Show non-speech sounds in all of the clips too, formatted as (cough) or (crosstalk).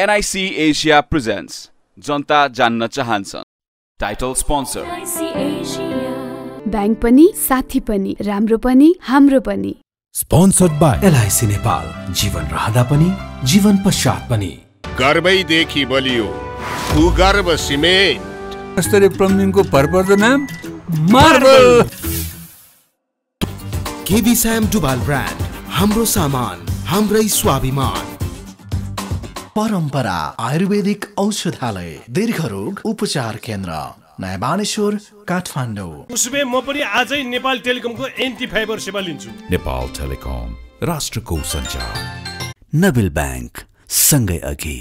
NIC Asia present जनता जान्न चाहन्छन् टाइटल स्पोन्सर ब्याङ्क पनि साथी पनि राम्रो पनि हाम्रो पनि स्पोन्सर्ड बाई एलआइसी नेपाल जीवन रहँदा पनि जीवन पश्चात पनि गर्वैदेखि बलियो भूगर्भ सिमेन्ट स्तरीय प्लम्बिङको भरपर्दो नाम मार्बल केबी स्याम डुबाल ब्रान्ड हाम्रो सामान हाम्रै स्वाभिमान परम्परा आयुर्वेदिक औषधालय दीर्घ रोग उपचार केन्द्र नयाँ बानेश्वर काठमाडौँ म पनि आजै नेपाल टेलिकमको एन्टी फाइबर सेवा लिन्छु नेपाल टेलिकम राष्ट्रको सञ्चार नबिल ब्याङ्क सँगै अघि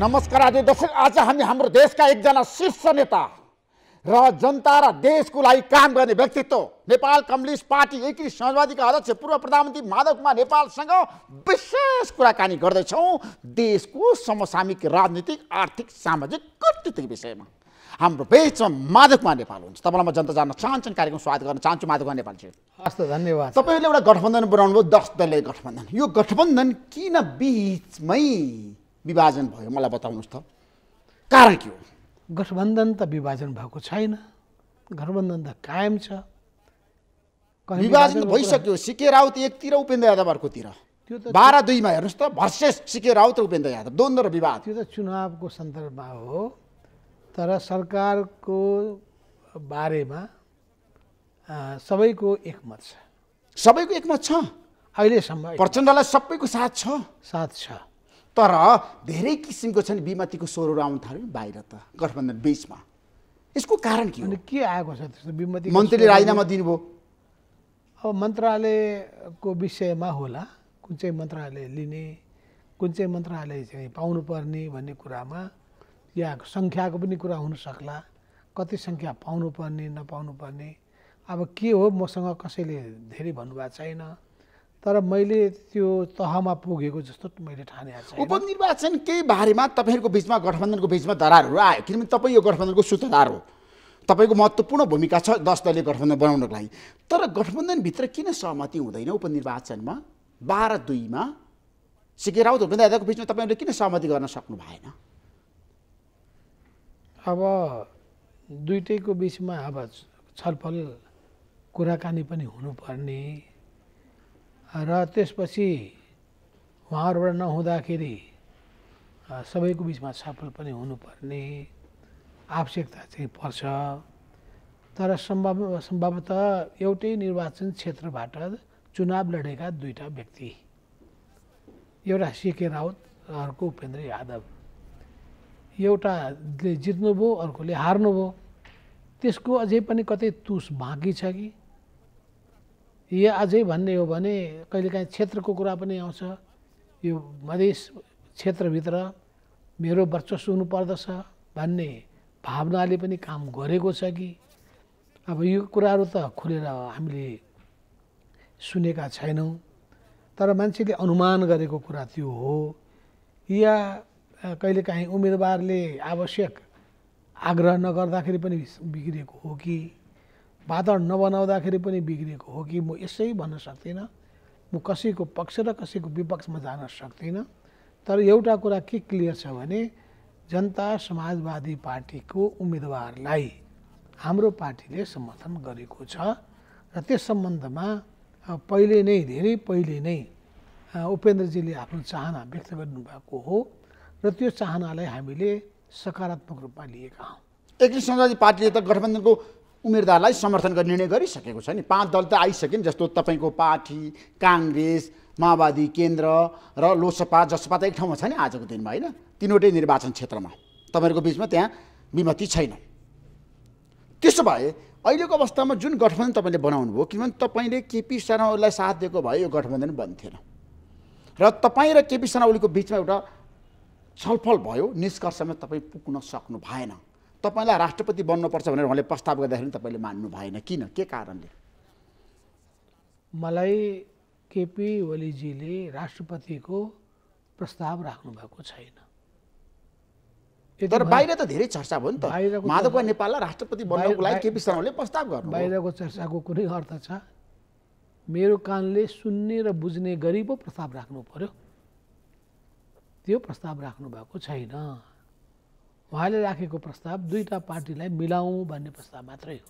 नमस्कार आज दर्शक आज हामी हाम्रो देशका एकजना शीर्ष नेता र जनता र देशको लागि काम गर्ने व्यक्तित्व नेपाल कम्युनिस्ट पार्टी एकी समाजवादीका अध्यक्ष पूर्व प्रधानमन्त्री माधव कुमार नेपालसँग विशेष कुराकानी गर्दैछौँ देशको समसामिक राजनीतिक आर्थिक सामाजिक कर्तृत्व विषयमा हाम्रो बेचमा माधव कुमार नेपाल हुन्छ तपाईँलाई म जनता जान्न चाहन्छु कार्यक्रम स्वागत गर्न चाहन्छु माधव कुमार नेपालजी हस् त धन्यवाद तपाईँहरूले एउटा गठबन्धन बनाउनुभयो दस दलीय गठबन्धन यो गठबन्धन किन बिचमै विभाजन भयो मलाई बताउनुहोस् त कारण के हो गठबन्धन त विभाजन भएको छैन गठबन्धन त कायम छ विभाजन भइसक्यो सिके राउत एकतिर उपेन्द्र यादव अर्कोतिर त्यो त बाह्र दुईमा हेर्नुहोस् त भर्सेस सिके राउत र उपेन्द्र यादव द्वन्द्व र विवाद त्यो त चुनावको सन्दर्भमा हो तर सरकारको बारेमा सबैको एकमत छ सबैको एकमत छ अहिलेसम्म प्रचण्डलाई सबैको साथ छ साथ छ तर धेरै किसिमको छ नि बिमतीको स्वरहरू आउनु थाल्यो नि बाहिर त गठबन्धन बिचमा यसको कारण के हो के आएको छ त्यस्तो बिमती मन्त्रीले राजीनामा दिनुभयो अब मन्त्रालयको विषयमा होला कुन चाहिँ मन्त्रालय लिने कुन चाहिँ मन्त्रालय चाहिँ पाउनुपर्ने भन्ने कुरामा या सङ्ख्याको पनि कुरा हुनसक्ला कति सङ्ख्या पाउनुपर्ने पर्ने अब के हो मसँग कसैले धेरै भन्नुभएको छैन तर मैले त्यो तहमा पुगेको जस्तो मैले ठानेको उपनिर्वाचन उपनिर्वाचनकै बारेमा तपाईँहरूको बिचमा गठबन्धनको बिचमा दरारहरू आयो किनभने तपाईँ यो गठबन्धनको सूत्रधार हो तपाईँको महत्त्वपूर्ण भूमिका छ दस दलीय गठबन्धन बनाउनको लागि तर गठबन्धनभित्र किन सहमति हुँदैन उपनिर्वाचनमा बाह्र दुईमा सिके राउत हुँदैन दादाको बिचमा तपाईँहरूले किन सहमति गर्न सक्नु भएन अब दुइटैको बिचमा अब छलफल कुराकानी पनि हुनुपर्ने र त्यसपछि उहाँहरूबाट नहुँदाखेरि सबैको बिचमा छलफल पनि हुनुपर्ने आवश्यकता चाहिँ पर्छ तर सम्भव सम्भवतः एउटै निर्वाचन क्षेत्रबाट चुनाव लडेका दुईवटा व्यक्ति एउटा सिके राउत र अर्को उपेन्द्र यादव एउटाले जित्नुभयो अर्कोले हार्नुभयो त्यसको अझै पनि कतै तुस बाँकी छ कि यो अझै भन्ने हो भने कहिलेकाहीँ क्षेत्रको कुरा पनि आउँछ यो मधेस क्षेत्रभित्र मेरो वर्चस्व हुनुपर्दछ भन्ने भावनाले पनि काम गरेको छ कि अब यो कुराहरू त खुलेर हामीले सुनेका छैनौँ तर मान्छेले अनुमान गरेको कुरा त्यो हो या कहिलेकाहीँ उम्मेदवारले आवश्यक आग्रह नगर्दाखेरि पनि बिग्रिएको हो कि वातावरण नबनाउँदाखेरि पनि बिग्रिएको हो कि म यसै भन्न सक्दिनँ म कसैको पक्ष र कसैको विपक्षमा जान सक्दिनँ तर एउटा कुरा के क्लियर छ भने जनता समाजवादी पार्टीको उम्मेदवारलाई हाम्रो पार्टीले समर्थन गरेको छ र त्यस सम्बन्धमा पहिले नै धेरै पहिले नै उपेन्द्रजीले आफ्नो चाहना व्यक्त गर्नुभएको हो र त्यो चाहनालाई हामीले सकारात्मक रूपमा लिएका हौँ एक समाजवादी पार्टीले त गठबन्धनको उम्मेदवारलाई समर्थन गर्ने निर्णय गरिसकेको छ नि पाँच दल त आइसक्यो नि जस्तो तपाईँको पार्टी काङ्ग्रेस माओवादी केन्द्र र लोसपा जसपा त एक ठाउँमा छ नि आजको दिनमा होइन तिनवटै निर्वाचन क्षेत्रमा तपाईँहरूको बिचमा त्यहाँ विमति छैन त्यसो भए अहिलेको अवस्थामा जुन गठबन्धन तपाईँले बनाउनु भयो किनभने तपाईँले केपी ओलीलाई साथ दिएको भए यो गठबन्धन बन्थेन र तपाईँ र केपी शर्मा ओलीको बिचमा एउटा छलफल भयो निष्कर्षमा तपाईँ पुग्न सक्नु भएन तपाईँलाई राष्ट्रपति बन्नुपर्छ भनेर उहाँले प्रस्ताव गर्दाखेरि तपाईँले मान्नु भएन किन के कारणले मलाई केपी ओलीजीले राष्ट्रपतिको प्रस्ताव राख्नु भएको छैन तर बाहिर त धेरै चर्चा भयो नि त माधव नेपाललाई राष्ट्रपति बन्नको लागि केपी शर्माले प्रस्ताव गर्नु बाहिरको चर्चाको कुनै अर्थ छ मेरो कानले सुन्ने र बुझ्ने गरी पो प्रस्ताव राख्नु पर्यो त्यो प्रस्ताव राख्नु भएको छैन उहाँले राखेको प्रस्ताव दुईवटा पार्टीलाई मिलाउँ भन्ने प्रस्ताव मात्रै हो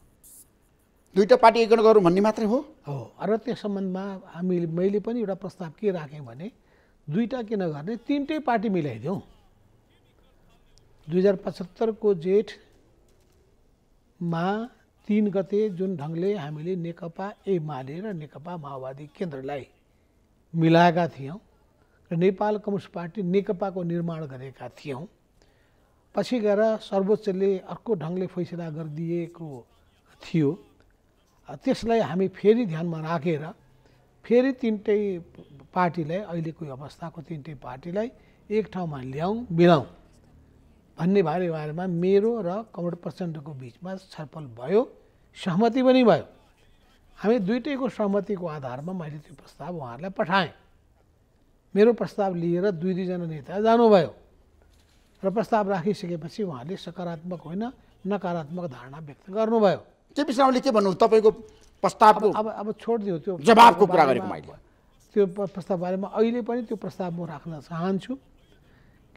दुईवटा पार्टी एकन गरौँ भन्ने मात्रै हो हो र त्यस सम्बन्धमा हामी मैले पनि एउटा प्रस्ताव के राखेँ भने दुईवटा किन गर्ने तिनटै पार्टी मिलाइदिउँ दुई हजार पचहत्तरको जेठमा तिन गते जुन ढङ्गले हामीले नेकपा एमाले र नेकपा माओवादी केन्द्रलाई मिलाएका थियौँ र नेपाल कम्युनिस्ट पार्टी नेकपाको निर्माण गरेका थियौँ पछि गएर सर्वोच्चले अर्को ढङ्गले फैसला गरिदिएको थियो त्यसलाई हामी फेरि ध्यानमा राखेर फेरि तिनटै पार्टीलाई अहिलेको अवस्थाको तिनटै पार्टीलाई एक ठाउँमा ल्याउँ मिलाउँ भन्ने बारे बारेमा मेरो र कमड प्रचण्डको बिचमा छलफल भयो सहमति पनि भयो हामी दुइटैको सहमतिको आधारमा मैले त्यो प्रस्ताव उहाँहरूलाई पठाएँ मेरो प्रस्ताव लिएर दुई दुईजना नेता जानुभयो र प्रस्ताव राखिसकेपछि उहाँले सकारात्मक होइन नकारात्मक धारणा व्यक्त गर्नुभयो केपी शर्माले के भन्नु तपाईँको प्रस्तावको अब अब छोडिदियो त्यो जवाबको कुरा गरेको मैले त्यो प्रस्ताव बारेमा अहिले पनि त्यो प्रस्ताव म राख्न चाहन्छु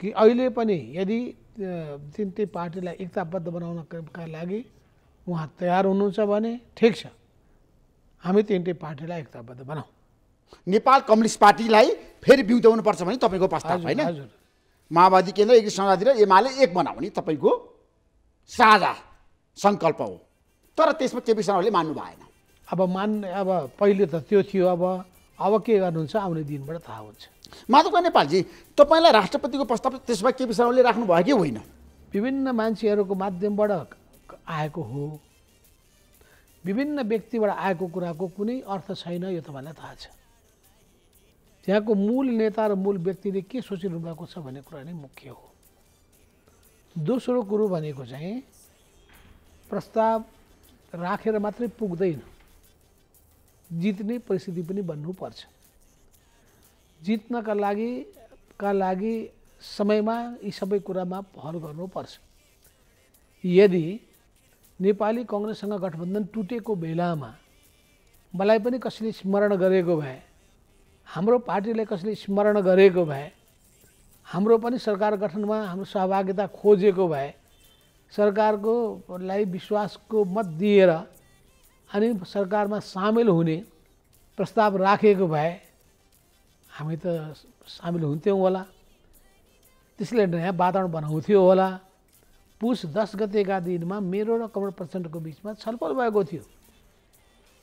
कि अहिले पनि यदि तिनटै पार्टीलाई एकताबद्ध बनाउनका लागि उहाँ तयार हुनुहुन्छ भने ठिक छ हामी तिनटै पार्टीलाई एकताबद्ध बनाऊ नेपाल कम्युनिस्ट पार्टीलाई फेरि पर्छ भने तपाईँको प्रस्ताव होइन हजुर माओवादी केन्द्र एक समाजवादी र एमाले एक बनाउने तपाईँको साझा सङ्कल्प हो तर त्यसमा केपी शर्माले मान्नु भएन अब मान्ने अब पहिले त त्यो थियो अब अब के गर्नुहुन्छ आउने दिनबाट थाहा हुन्छ माधव नेपालजी तपाईँलाई राष्ट्रपतिको प्रस्ताव त्यसमा केपी शर्माले राख्नुभयो कि होइन विभिन्न मान्छेहरूको माध्यमबाट आएको हो विभिन्न व्यक्तिबाट आएको कुराको कुनै अर्थ छैन यो तपाईँलाई थाहा छ त्यहाँको मूल नेता र मूल व्यक्तिले के सोचिनु भएको छ भन्ने कुरा नै मुख्य हो दोस्रो कुरो भनेको चाहिँ प्रस्ताव राखेर मात्रै पुग्दैन जित्ने परिस्थिति पनि बन्नुपर्छ जित्नका लागि का लागि समयमा यी सबै कुरामा पहल गर्नुपर्छ यदि नेपाली कङ्ग्रेससँग गठबन्धन टुटेको बेलामा मलाई पनि कसैले स्मरण गरेको भए हाम्रो पार्टीले कसैले स्मरण गरेको भए हाम्रो पनि सरकार गठनमा हाम्रो सहभागिता खोजेको भए सरकारको लागि विश्वासको मत दिएर अनि सरकारमा सामेल हुने प्रस्ताव राखेको भए हामी त सामेल हुन्थ्यौँ होला त्यसले नयाँ वातावरण बनाउँथ्यो होला पुस दस गतेका दिनमा मेरो र कमल प्रचण्डको बिचमा छलफल भएको थियो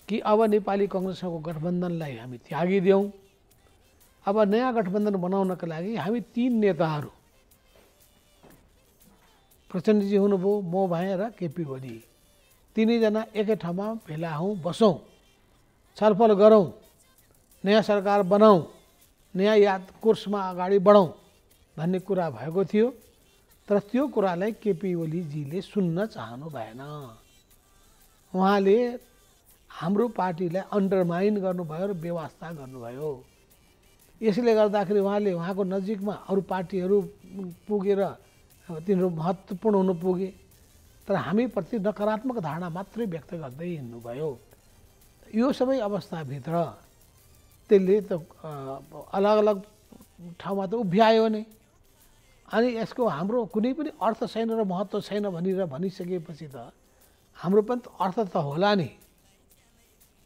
कि अब नेपाली कङ्ग्रेसको गठबन्धनलाई हामी त्यागिदेऊ अब नयाँ गठबन्धन बनाउनका लागि हामी तिन नेताहरू प्रचण्डजी हुनुभयो म भएँ र केपी ओली तिनैजना एकै ठाउँमा भेला हौँ बसौँ छलफल गरौँ नयाँ सरकार बनाऊ नयाँ याद कोर्समा अगाडि बढौँ भन्ने कुरा भएको थियो तर त्यो कुरालाई केपी ओलीजीले सुन्न चाहनु भएन उहाँले हाम्रो पार्टीलाई अन्डरमाइन गर्नुभयो र व्यवस्था गर्नुभयो यसले गर्दाखेरि उहाँले उहाँको नजिकमा अरू पार्टीहरू पुगेर तिनीहरू महत्त्वपूर्ण हुन पुगे तर हामीप्रति नकारात्मक धारणा मात्रै व्यक्त गर्दै हिँड्नुभयो यो सबै अवस्थाभित्र त्यसले त अलग अलग ठाउँमा त उभ्यायो नै अनि यसको हाम्रो कुनै पनि अर्थ छैन र महत्त्व छैन भनेर भनिसकेपछि त हाम्रो पनि त अर्थ त होला नि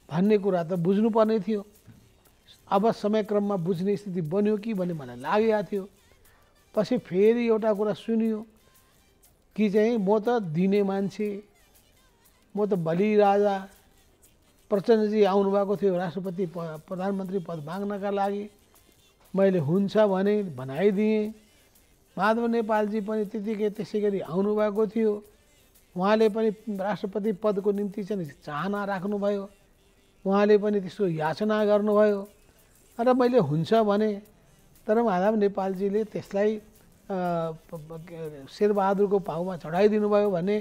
भन्ने कुरा त बुझ्नुपर्ने थियो अब समयक्रममा बुझ्ने स्थिति बन्यो कि भन्ने मलाई लागेको थियो पछि फेरि एउटा कुरा सुनियो कि चाहिँ म त दिने मान्छे म त भलि राजा प्रचण्डजी आउनुभएको थियो राष्ट्रपति प प्रधानमन्त्री पद माग्नका लागि मैले हुन्छ भने भनाइदिएँ माधव नेपालजी पनि त्यतिकै त्यसै गरी आउनुभएको थियो उहाँले पनि राष्ट्रपति पदको निम्ति चाहिँ चाहना राख्नुभयो उहाँले पनि त्यसको याचना गर्नुभयो र मैले हुन्छ भने तर माधव नेपालजीले त्यसलाई शेरबहादुरको पाउमा चढाइदिनु भयो भने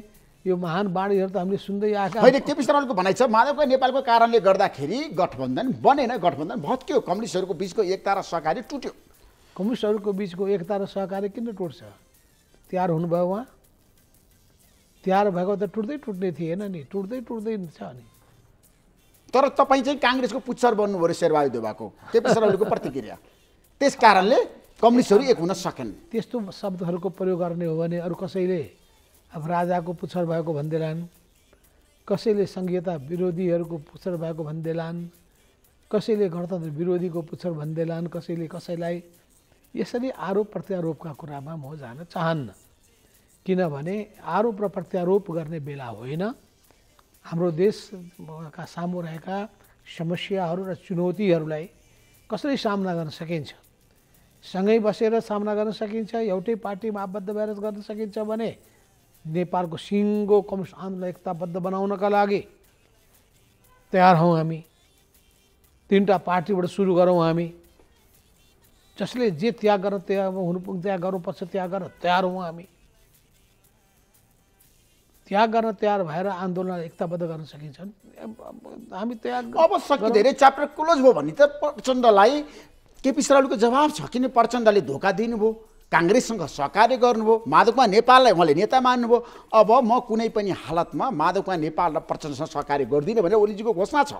यो महान बाणीहरू त हामीले सुन्दै आएका होइन केपी शर्माको भनाइ छ माधवको नेपालको कारणले गर्दाखेरि गठबन्धन बनेन गठबन्धन भत्क्यो कम्युनिस्टहरूको बिचको एकता र सहकारी टुट्यो कम्युनिस्टहरूको बिचको एकता र सहकारी किन टुट्छ तयार हुनुभयो उहाँ तयार भएको त टुट्दै टुट्ने थिएन नि टुट्दै टुट्दै छ नि तर तपाईँ चाहिँ काङ्ग्रेसको पुच्छर बन्नुभयो शेरबहादुर देवाको केपी ओलीको प्रतिक्रिया त्यस कारणले कम्युनिस्टहरू एक हुन सकेन त्यस्तो शब्दहरूको प्रयोग गर्ने हो भने अरू कसैले अब राजाको पुच्छर भएको भन्दैलान् कसैले सङ्घीयता विरोधीहरूको पुच्छर भएको भन्दैलान् कसैले गणतन्त्र विरोधीको पुच्छर भन्दैलान् कसैले कसैलाई यसरी आरोप प्रत्यारोपका कुरामा म जान चाहन्न किनभने आरोप र प्रत्यारोप गर्ने बेला होइन हाम्रो देशका सामु रहेका समस्याहरू र चुनौतीहरूलाई कसरी सामना गर्न सकिन्छ सँगै बसेर सामना गर्न सकिन्छ एउटै पार्टीमा आबद्ध भएर गर्न सकिन्छ भने नेपालको सिङ्गो कम्युनिस्ट आन्दोलन एकताबद्ध बनाउनका लागि तयार हौँ हामी तिनवटा पार्टीबाट सुरु गरौँ हामी जसले जे त्याग गर्न तयार हुनु त्याग गर्नुपर्छ त्याग गर्न तयार हौँ हामी त्याग गर्न तयार भएर आन्दोलन एकताबद्ध गर्न सकिन्छन् हामी त्याग अब सकि धेरै च्याप्टर क्लोज भयो भने त प्रचण्डलाई केपी शर्माको जवाब छ किन प्रचण्डले धोका दिनुभयो काङ्ग्रेससँग सहकार्य गर्नुभयो माधवमा नेपाललाई उहाँले नेता मान्नुभयो अब म कुनै पनि हालतमा माधवमा नेपाल र प्रचण्डसँग सहकार्य गर्दिनँ भनेर ओलीजीको घोषणा छ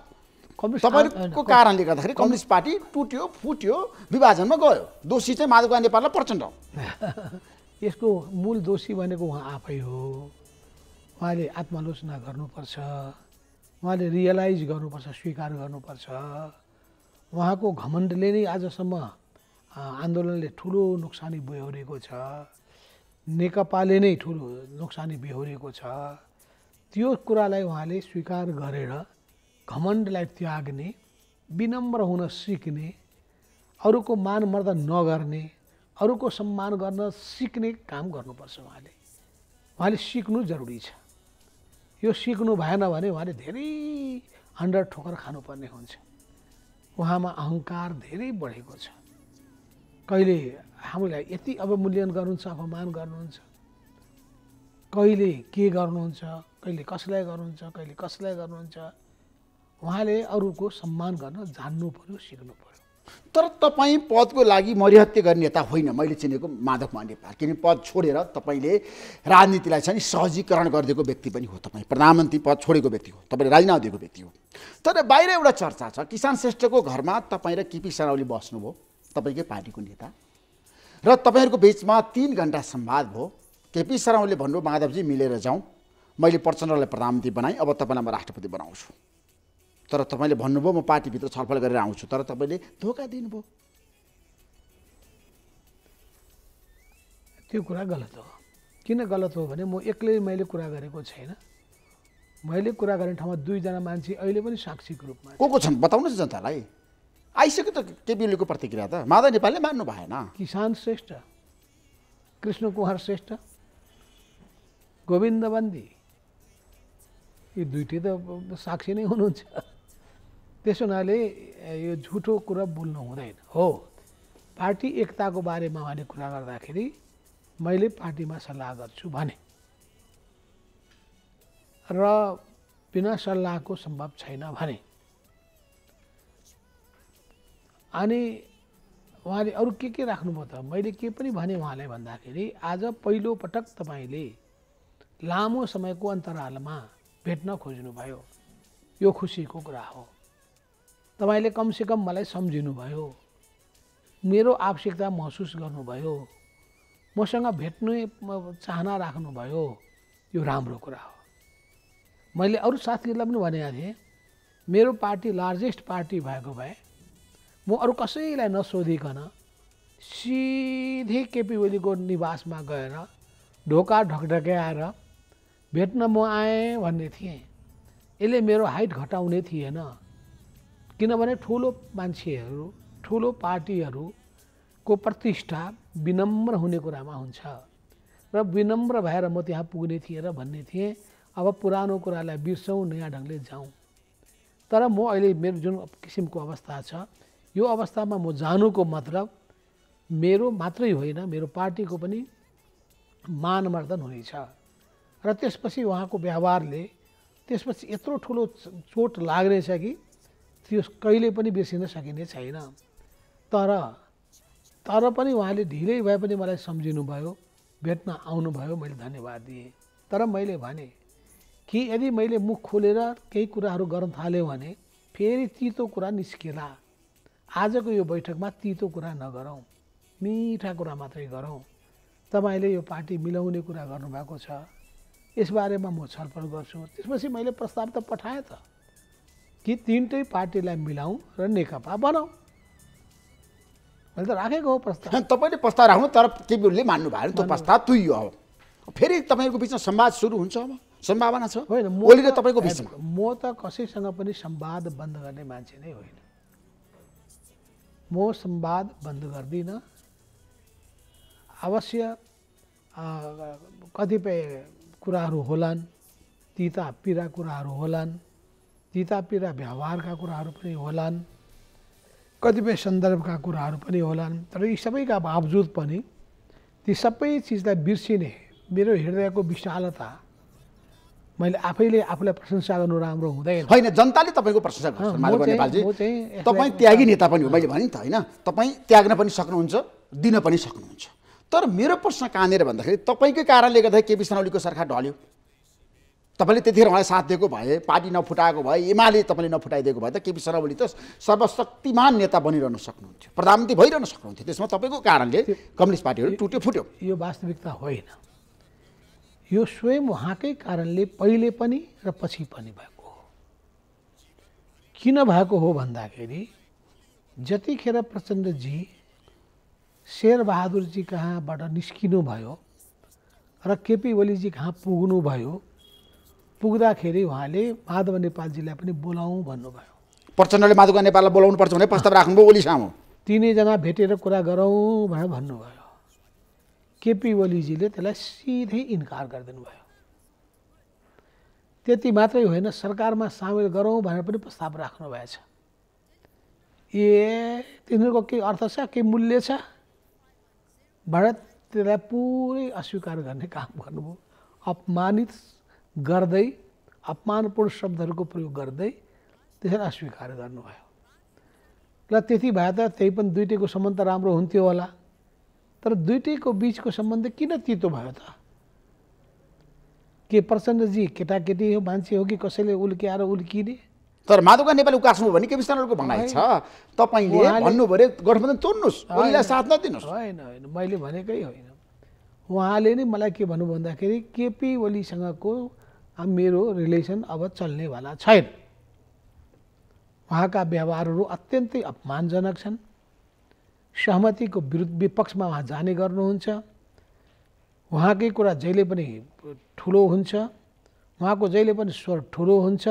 तपाईँको कारणले गर्दाखेरि कम्युनिस्ट पार्टी टुट्यो फुट्यो विभाजनमा गयो दोषी चाहिँ माधवमा नेपाल र प्रचण्ड (laughs) यसको मूल दोषी भनेको उहाँ आफै हो उहाँले आत्मालोचना गर्नुपर्छ उहाँले रियलाइज गर्नुपर्छ स्वीकार गर्नुपर्छ उहाँको घमण्डले नै आजसम्म आन्दोलनले ठुलो नोक्सानी बेहोरेको छ नेकपाले नै ठुलो नोक्सानी बेहोरेको छ त्यो कुरालाई उहाँले स्वीकार गरेर घमण्डलाई त्याग्ने विनम्र हुन सिक्ने अरूको मान मर्दा नगर्ने अरूको सम्मान गर्न सिक्ने काम गर्नुपर्छ उहाँले उहाँले सिक्नु जरुरी छ यो सिक्नु भएन भने उहाँले धेरै हन्डर ठोकर खानुपर्ने हुन्छ उहाँमा अहङ्कार धेरै बढेको छ कहिले हामीलाई यति अवमूल्यन गर्नुहुन्छ अपमान गर्नुहुन्छ कहिले के गर्नुहुन्छ कहिले कसलाई गर्नुहुन्छ कहिले कसलाई गर्नुहुन्छ उहाँले अरूको सम्मान गर्न जान्नु पऱ्यो सिक्नु पऱ्यो तर तपाईँ पदको लागि मरिहत्य गर्ने नेता होइन मैले चिनेको माधव मान्डे नेपाल किनभने पद छोडेर तपाईँले राजनीतिलाई चाहिँ सहजीकरण गरिदिएको व्यक्ति पनि हो तपाईँ प्रधानमन्त्री पद छोडेको व्यक्ति हो तपाईँले राजीनामा दिएको व्यक्ति हो तर बाहिर एउटा चर्चा छ किसान श्रेष्ठको घरमा तपाईँ र केपी शर्माले बस्नुभयो तपाईँकै पार्टीको नेता र तपाईँहरूको बिचमा तिन घन्टा सम्वाद भयो केपी शर्माले भन्नुभयो माधवजी मिलेर जाउँ मैले प्रचण्डलाई प्रधानमन्त्री बनाएँ अब तपाईँलाई म राष्ट्रपति बनाउँछु तर तपाईँले भन्नुभयो म पार्टीभित्र छलफल गरेर आउँछु तर तपाईँले धोका दिनुभयो त्यो कुरा गलत हो किन गलत हो भने म एक्लै मैले कुरा गरेको छैन मैले कुरा गर्ने ठाउँमा दुईजना मान्छे अहिले पनि साक्षीको रूपमा को को छन् बताउनुहोस् जनतालाई आइसक्यो त केपिओलीको प्रतिक्रिया त माधव नेपालले मान्नु भएन किसान श्रेष्ठ कृष्ण कुमार श्रेष्ठ गोविन्द बन्दी यी दुइटै त साक्षी नै हुनुहुन्छ त्यस हुनाले यो झुठो कुरा बोल्नु हुँदैन हो पार्टी एकताको बारेमा उहाँले कुरा गर्दाखेरि मैले पार्टीमा सल्लाह गर्छु भने र बिना सल्लाहको सम्भव छैन भने अनि उहाँले अरू के के राख्नुभयो त मैले के पनि भने उहाँलाई भन्दाखेरि आज पहिलो पटक तपाईँले लामो समयको अन्तरालमा भेट्न खोज्नुभयो यो खुसीको कुरा हो तपाईँले कमसेकम मलाई सम्झिनुभयो मेरो आवश्यकता महसुस गर्नुभयो मसँग भेट्ने चाहना राख्नुभयो यो राम्रो कुरा हो मैले अरू साथीहरूलाई पनि भनेको थिएँ मेरो पार्टी लार्जेस्ट पार्टी भएको भए म अरू कसैलाई नसोधिकन सिधै केपी ओलीको निवासमा गएर ढोका ढकढक्याएर भेट्न म आएँ भन्ने थिएँ यसले मेरो हाइट घटाउने थिएन किनभने ठुलो मान्छेहरू ठुलो पार्टीहरूको प्रतिष्ठा विनम्र हुने कुरामा हुन्छ र विनम्र भएर म त्यहाँ पुग्ने थिएँ र भन्ने थिएँ अब पुरानो कुरालाई बिर्सौँ नयाँ ढङ्गले जाउँ तर म अहिले मेरो जुन किसिमको अवस्था छ यो अवस्थामा म जानुको मतलब मेरो मात्रै होइन मेरो पार्टीको पनि मानमर्दन हुनेछ र त्यसपछि उहाँको व्यवहारले त्यसपछि यत्रो ठुलो चोट लाग्नेछ कि त्यो कहिले पनि बिर्सिन सकिने छैन तर तर पनि उहाँले ढिलै भए पनि मलाई सम्झिनुभयो भेट्न आउनुभयो मैले धन्यवाद दिएँ तर मैले भने कि यदि मैले मुख खोलेर केही कुराहरू गर्न थालेँ भने फेरि तितो कुरा निस्केला आजको यो बैठकमा तितो कुरा नगरौँ मिठा कुरा मात्रै गरौँ तपाईँले यो पार्टी मिलाउने कुरा गर्नुभएको छ यसबारेमा म छलफल गर्छु त्यसपछि मैले प्रस्ताव त पठाएँ त कि तिनटै पार्टीलाई मिलाउँ र नेकपा बनाऊ मैले त राखेको हो प्रस्ताव (laughs) तपाईँले प्रस्ताव राख्नु तर तिमीहरूले मान्नु भएन त्यो प्रस्ताव तुई हो अब फेरि तपाईँको बिचमा संवाद सुरु हुन्छ अब सम्भावना छ होइन ओलीले तपाईँको बिचमा म त कसैसँग पनि सम्वाद बन्द गर्ने मान्छे नै होइन म सम्वाद बन्द गर्दिनँ अवश्य कतिपय कुराहरू होलान् तिता पिरा कुराहरू होलान् जितापिरा व्यवहारका कुराहरू पनि होलान् कतिपय सन्दर्भका कुराहरू पनि होलान् तर यी सबैका बावजुद पनि ती सबै चिजलाई बिर्सिने मेरो हृदयको विशालता मैले आफैले आफूलाई प्रशंसा गर्नु राम्रो हुँदैन होइन जनताले तपाईँको प्रशंसा गर्छ तपाईँ त्यागी नेता पनि हो मैले भने नि त होइन तपाईँ त्याग्न पनि सक्नुहुन्छ दिन पनि सक्नुहुन्छ तर मेरो प्रश्न कहाँनिर भन्दाखेरि तपाईँकै कारणले गर्दा केपी सनौलीको सरकार ढल्यो तपाईँले त्यतिखेर उहाँलाई साथ दिएको भए पार्टी नफुटाएको भए एमाले तपाईँले नफुटाइदिएको भए त केपी शर्मा ओली त सर्वशक्तिमान नेता बनिरहनु सक्नुहुन्थ्यो प्रधानमन्त्री भइरहनु सक्नुहुन्थ्यो त्यसमा तपाईँको कारणले कम्युनिस्ट पार्टीहरू टुट्यो फुट्यो यो वास्तविकता होइन यो स्वयं उहाँकै कारणले पहिले पनि र पछि पनि भएको हो किन भएको हो भन्दाखेरि जतिखेर प्रचण्डजी शेरबहादुरजी कहाँबाट निस्किनुभयो र केपी ओलीजी कहाँ पुग्नुभयो पुग्दाखेरि उहाँले माधव नेपालजीलाई पनि बोलाउँ भन्नुभयो प्रचण्डले माधव नेपाललाई बोलाउनु पर्छ भने प्रस्ताव राख्नुभयो ओली सामु तिनैजना भेटेर कुरा गरौँ भनेर भन्नुभयो केपी ओलीजीले त्यसलाई सिधै इन्कार गरिदिनु भयो त्यति मात्रै होइन सरकारमा सामेल गरौँ भनेर पनि प्रस्ताव राख्नुभएछ ए तिनीहरूको के अर्थ छ के मूल्य छ भनेर त्यसलाई पुरै अस्वीकार गर्ने काम गर्नुभयो अपमानित गर्दै अपमानपूर्ण शब्दहरूको प्रयोग गर्दै त्यसरी अस्वीकार गर्नुभयो र त्यति भए त त्यही पनि दुइटैको सम्बन्ध राम्रो हुन्थ्यो होला तर दुइटैको बिचको सम्बन्ध किन तितो भयो त के प्रचण्डजी केटाकेटी हो मान्छे हो कि कसैले उल्क्याएर उल्किने तर माधवका नेपाली उकास्नु भने के विस्तारको भनाइ छ तपाईँले भन्नु भने गठबन्धन तोड्नुहोस् उनीलाई साथ नदिनुहोस् होइन होइन मैले भनेकै होइन उहाँले नै मलाई के भन्नु भन्दाखेरि केपी ओलीसँगको अब मेरो रिलेसन अब चल्नेवाला छैन उहाँका व्यवहारहरू अत्यन्तै अपमानजनक छन् सहमतिको विरुद्ध विपक्षमा उहाँ जाने गर्नुहुन्छ उहाँकै कुरा जहिले पनि ठुलो हुन्छ उहाँको जहिले पनि स्वर ठुलो हुन्छ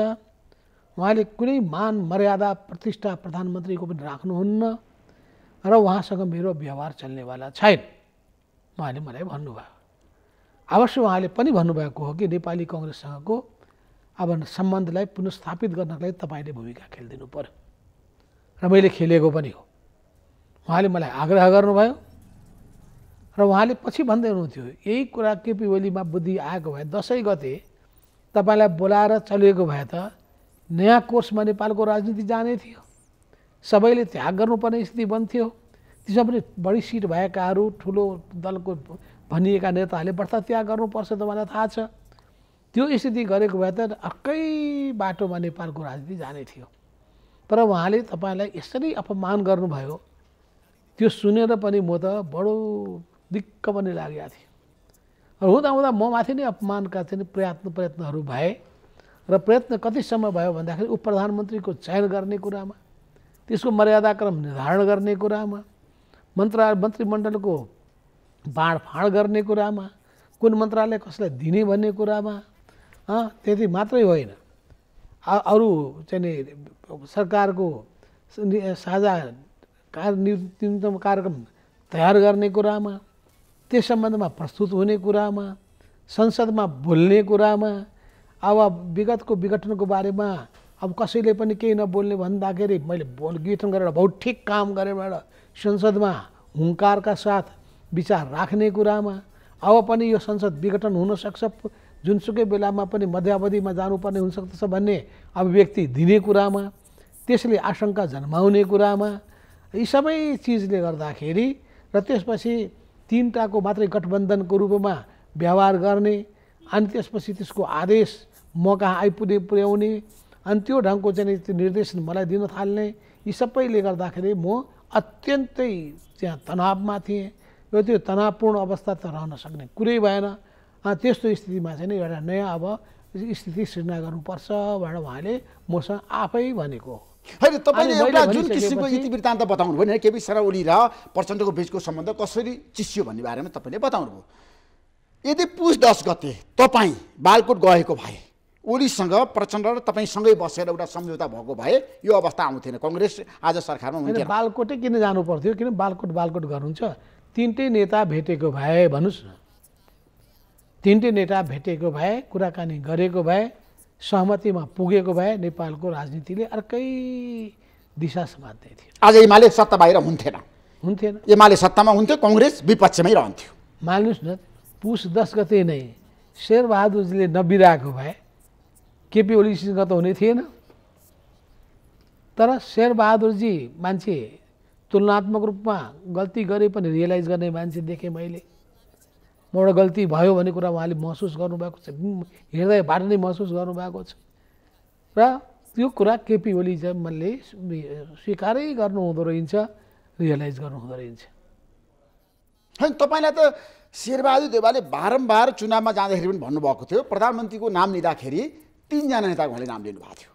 उहाँले कुनै मान मर्यादा प्रतिष्ठा प्रधानमन्त्रीको पनि राख्नुहुन्न र उहाँसँग मेरो व्यवहार चल्नेवाला छैन उहाँले मलाई भन्नुभयो अवश्य उहाँले पनि भन्नुभएको हो कि नेपाली कङ्ग्रेससँगको अब सम्बन्धलाई पुनस्थापित गर्नको लागि तपाईँले भूमिका खेलिदिनु पऱ्यो र मैले खेलेको पनि हो उहाँले मलाई आग्रह गर्नुभयो र उहाँले पछि भन्दै हुनुहुन्थ्यो यही कुरा केपी ओलीमा बुद्धि आएको भए दसैँ गते तपाईँलाई बोलाएर चलेको भए त नयाँ कोर्समा नेपालको राजनीति जाने थियो सबैले त्याग गर्नुपर्ने स्थिति बन्थ्यो त्यसमा पनि बढी सिट भएकाहरू ठुलो दलको भनिएका नेताहरूले त्याग गर्नुपर्छ मलाई थाहा छ त्यो स्थिति गरेको भए त अर्कै बाटोमा नेपालको राजनीति जाने थियो तर उहाँले तपाईँलाई यसरी अपमान गर्नुभयो त्यो सुनेर पनि म त बडो दिक्क पनि लागेको थिएँ र हुँदा हुँदा म माथि नै अपमानका चाहिँ प्रयत्न प्रयत्नहरू भए र प्रयत्न कतिसम्म भयो भन्दाखेरि उप प्रधानमन्त्रीको चयन गर्ने कुरामा त्यसको मर्यादाक्रम निर्धारण गर्ने कुरामा मन्त्र मन्त्रीमण्डलको बाँडफाँड गर्ने कुरामा कुन मन्त्रालय कसलाई दिने भन्ने कुरामा त्यति मात्रै होइन अरू चाहिँ सरकारको साझा न्यूनतम कार्यक्रम तयार गर्ने कुरामा त्यस सम्बन्धमा प्रस्तुत हुने कुरामा संसदमा बोल्ने कुरामा अब विगतको विघटनको बारेमा अब कसैले पनि केही नबोल्ने भन्दाखेरि मैले बोल विघटन गरेर बहुत ठिक काम गरेर संसदमा हुङ्कारका साथ विचार राख्ने कुरामा अब पनि यो संसद विघटन हुनसक्छ जुनसुकै बेलामा पनि मध्यावधिमा जानुपर्ने हुनसक्दछ भन्ने अभिव्यक्ति दिने कुरामा त्यसले आशंका जन्माउने कुरामा यी सबै चिजले गर्दाखेरि र त्यसपछि तिनवटाको मात्रै गठबन्धनको रूपमा व्यवहार गर्ने अनि त्यसपछि त्यसको आदेश म कहाँ आइपुगे पुर्याउने अनि त्यो ढङ्गको चाहिँ त्यो निर्देशन मलाई दिन थाल्ने यी सबैले गर्दाखेरि म अत्यन्तै त्यहाँ तनावमा थिएँ र त्यो तनावपूर्ण अवस्था त रहन सक्ने कुरै भएन त्यस्तो स्थितिमा चाहिँ एउटा नयाँ अब स्थिति सृजना गर्नुपर्छ भनेर उहाँले मसँग आफै भनेको हो होइन तपाईँले एउटा जुन किसिमको इतिवृत्तान्त बताउनु भयो नि केपी शर्मा ओली र प्रचण्डको बिचको सम्बन्ध कसरी चिसियो भन्ने बारेमा तपाईँले बताउनुभयो यदि पुस दस गते तपाईँ बालकोट गएको भए ओलीसँग प्रचण्ड र तपाईँसँगै बसेर एउटा सम्झौता भएको भए यो अवस्था आउँथेन कङ्ग्रेस आज सरकारमा हुन्थ्यो बालकोटै किन जानु पर्थ्यो किन बालकोट बालकोट गर्नुहुन्छ तिनटै नेता भेटेको भए भन्नुहोस् न तिनटै नेता भेटेको भए कुराकानी गरेको भए सहमतिमा पुगेको भए नेपालको राजनीतिले अर्कै दिशा समात्ने थियो आज एमाले सत्ता बाहिर हुन्थेन हुन्थेन एमाले सत्तामा हुन्थ्यो कङ्ग्रेस विपक्षमै रहन्थ्यो मान्नुहोस् न पुस दस गते नै शेरबहादुरजीले नबिराएको भए केपी ओलीसँग त हुने थिएन तर शेरबहादुरजी मान्छे तुलनात्मक रूपमा गल्ती गरे पनि रियलाइज गर्ने मान्छे देखेँ मैले मबाट गल्ती भयो भन्ने कुरा उहाँले महसुस गर्नुभएको छ हृदयबाट नै महसुस गर्नुभएको छ र त्यो कुरा केपी ओली चाहिँ मैले स्वीकारै गर्नु हुँदो रहन्छ रियलाइज गर्नु हुँदो रहन्छ होइन तपाईँलाई त शेरबहादुर देवालले बारम्बार चुनावमा जाँदाखेरि पनि भन्नुभएको थियो प्रधानमन्त्रीको नाम लिँदाखेरि तिनजना नेताको उहाँले नाम लिनुभएको थियो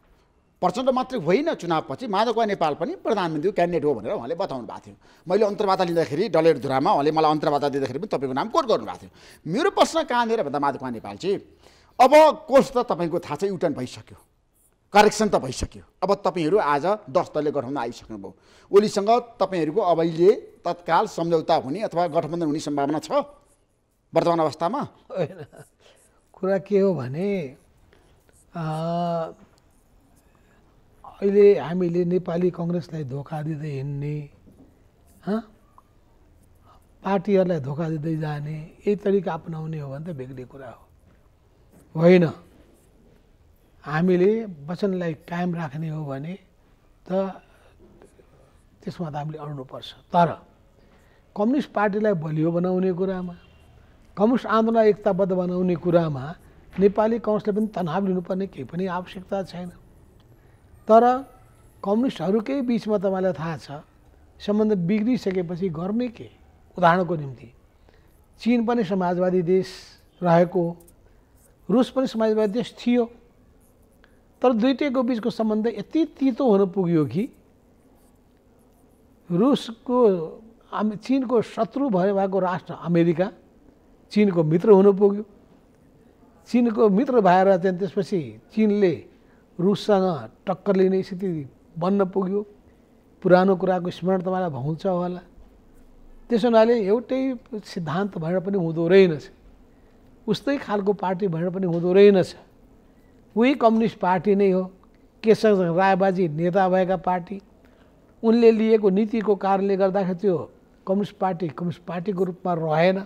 प्रचण्ड मात्रै होइन चुनावपछि माधवका नेपाल पनि प्रधानमन्त्रीको क्यान्डिडेट हो भनेर उहाँले बताउनु भएको थियो मैले अन्तर्वार्ता लिँदाखेरि धुरामा उहाँले मलाई अन्तर्वार्ता दिँदाखेरि पनि तपाईँको नाम कोट गर्नुभएको थियो मेरो प्रश्न कहाँनिर भन्दा माधवका नेपाल चाहिँ अब कोर्स त तपाईँको थाहा छ युटर्न भइसक्यो करेक्सन त भइसक्यो अब तपाईँहरू आज दस दलले गठबन्धन आइसक्नुभयो ओलीसँग तपाईँहरूको अब अहिले तत्काल सम्झौता हुने अथवा गठबन्धन हुने सम्भावना छ वर्तमान अवस्थामा कुरा के हो भने अहिले हामीले नेपाली कङ्ग्रेसलाई धोका दिँदै हिँड्ने पार्टीहरूलाई धोका दिँदै जाने यही तरिका अपनाउने हो भने त बेग्ने कुरा हो होइन हामीले वचनलाई कायम राख्ने हो भने त त्यसमा त हामीले अड्नुपर्छ तर कम्युनिस्ट पार्टीलाई बलियो बनाउने कुरामा कम्युनिस्ट आन्दोलन एकताबद्ध बनाउने कुरामा नेपाली कङ्ग्रेसले पनि तनाव लिनुपर्ने केही पनि आवश्यकता छैन तर कम्युनिस्टहरूकै बिचमा तपाईँलाई थाहा छ सम्बन्ध बिग्रिसकेपछि गर्ने के उदाहरणको निम्ति चिन पनि समाजवादी देश रहेको रुस पनि समाजवादी देश थियो तर दुइटैको बिचको सम्बन्ध यति तितो हुन पुग्यो कि रुसको चिनको शत्रु भए भएको राष्ट्र अमेरिका चिनको मित्र हुन पुग्यो चिनको मित्र भएर त्यहाँदेखि त्यसपछि चिनले रुससँग टक्कर लिने स्थिति बन्न पुग्यो पुरानो कुराको स्मरण तपाईँलाई भाउँछ होला त्यसो हुनाले एउटै सिद्धान्त भएर पनि हुँदो रहेनछ उस्तै खालको पार्टी भएर पनि हुँदो रहेनछ उही कम्युनिस्ट पार्टी नै हो केशव रायबाजी नेता भएका पार्टी उनले लिएको नीतिको कारणले गर्दाखेरि त्यो कम्युनिस्ट पार्टी कम्युनिस्ट पार्टीको रूपमा रहेन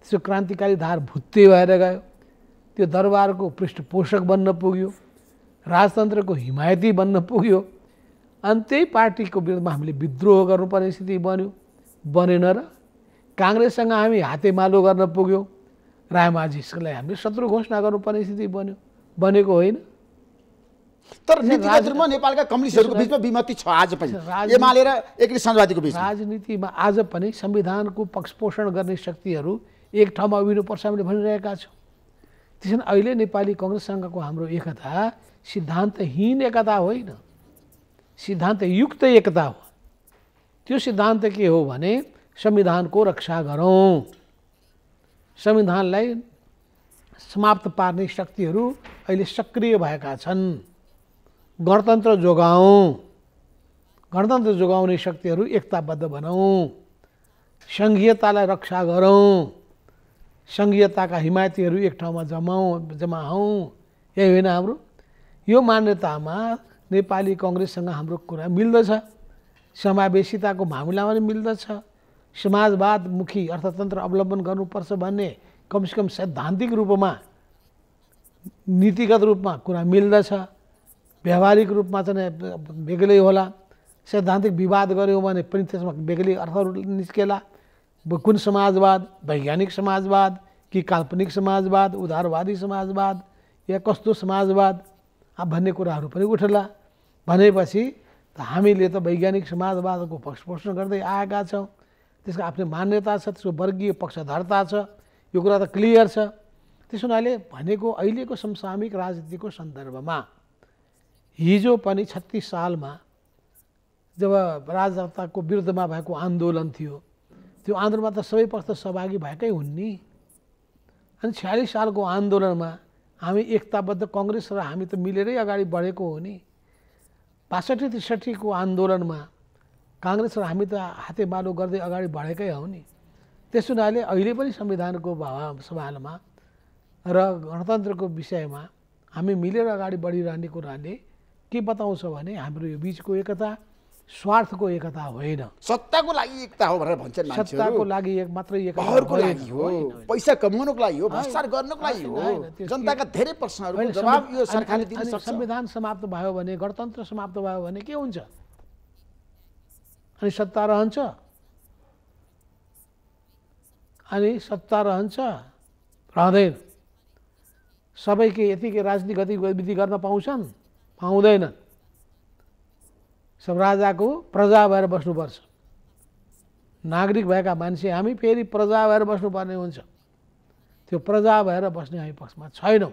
त्यसको क्रान्तिकारी धार भुत्ते भएर गयो त्यो दरबारको पृष्ठपोषक बन्न पुग्यो राजतन्त्रको हिमायती बन्न पुग्यो अनि त्यही पार्टीको विरुद्धमा हामीले विद्रोह गर्नुपर्ने स्थिति बन्यो बनेन र काङ्ग्रेससँग हामी हातेमालो गर्न पुग्यौँ रायमाझीलाई हामीले शत्रु घोषणा गर्नुपर्ने स्थिति बन्यो बनेको होइन तर नीतिमा नेपालका कम्युनिस्टहरूको बिचमा विमति छ आज पनि एमाले र समाजवादीको बिच राजनीतिमा आज पनि संविधानको पक्षपोषण गर्ने शक्तिहरू एक ठाउँमा उभिनुपर्छ हामीले भनिरहेका छौँ त्यसरी अहिले नेपाली कङ्ग्रेससँगको हाम्रो एकता सिद्धान्तहीन एकता होइन ને एकता हो त्यो सिद्धान्त के हो भने संविधानको रक्षा गरौँ संविधानलाई समाप्त पार्ने शक्तिहरू अहिले सक्रिय भएका छन् गणतन्त्र जोगाउँ गणतन्त्र जोगाउने शक्तिहरू एकताबद्ध बनाऊँ सङ्घीयतालाई रक्षा गरौँ सङ्घीयताका हिमायतीहरू एक ठाउँमा जमाउँ जमाहौँ यही होइन हाम्रो यो मान्यतामा नेपाली कङ्ग्रेससँग हाम्रो कुरा मिल्दछ समावेशिताको मामिलामा पनि मिल्दछ समाजवादमुखी अर्थतन्त्र अवलम्बन गर्नुपर्छ भन्ने कमसेकम सैद्धान्तिक रूपमा नीतिगत रूपमा कुरा मिल्दछ व्यावहारिक रूपमा चाहिँ बेग्लै होला सैद्धान्तिक विवाद गऱ्यौँ भने पनि त्यसमा बेग्लै अर्थहरू निस्केला कुन समाजवाद वैज्ञानिक समाजवाद कि काल्पनिक समाजवाद उदारवादी समाजवाद या कस्तो समाजवाद भन्ने कुराहरू पनि उठला भनेपछि त हामीले त वैज्ञानिक समाजवादको पक्ष पोषण गर्दै आएका छौँ त्यसको आफ्नै मान्यता छ त्यसको वर्गीय पक्षधरता छ यो कुरा त क्लियर छ त्यस हुनाले भनेको अहिलेको समसामिक राजनीतिको सन्दर्भमा हिजो पनि छत्तिस सालमा जब राजदत्ताको विरुद्धमा भएको आन्दोलन थियो त्यो आन्दोलनमा त सबै पक्ष सहभागी भएकै हुन् नि अनि छ्यालिस सालको आन्दोलनमा हामी एकताबद्ध कङ्ग्रेस र हामी त मिलेरै अगाडि बढेको हो नि पासठी त्रिसठीको आन्दोलनमा काङ्ग्रेस र हामी त हातेमालो गर्दै अगाडि बढेकै हौ नि त्यस हुनाले अहिले पनि संविधानको सवालमा र गणतन्त्रको विषयमा हामी मिलेर अगाडि बढिरहने कुराले के बताउँछ भने हाम्रो यो बिचको एकता स्वार्थको एकता होइन सत्ताको लागि एकता हो भनेर भन्छन् सत्ताको लागि एक मात्रै एकताको लागि हो पैसा कमाउनको लागि हो भ्रष्टाचार गर्नको लागि हो जनताका धेरै प्रश्नहरू जवाब यो सरकारले दिन सक्छ संविधान समाप्त भयो भने गणतन्त्र समाप्त भयो भने के हुन्छ अनि सत्ता रहन्छ अनि सत्ता रहन्छ रहँदैन सबै के यतिकै राजनीतिक गतिविधि गर्न पाउँछन् पाउँदैनन् सब राजाको प्रजा भएर बस्नुपर्छ नागरिक भएका मान्छे हामी फेरि प्रजा भएर बस्नुपर्ने हुन्छ त्यो प्रजा भएर बस्ने हामी पक्षमा छैनौँ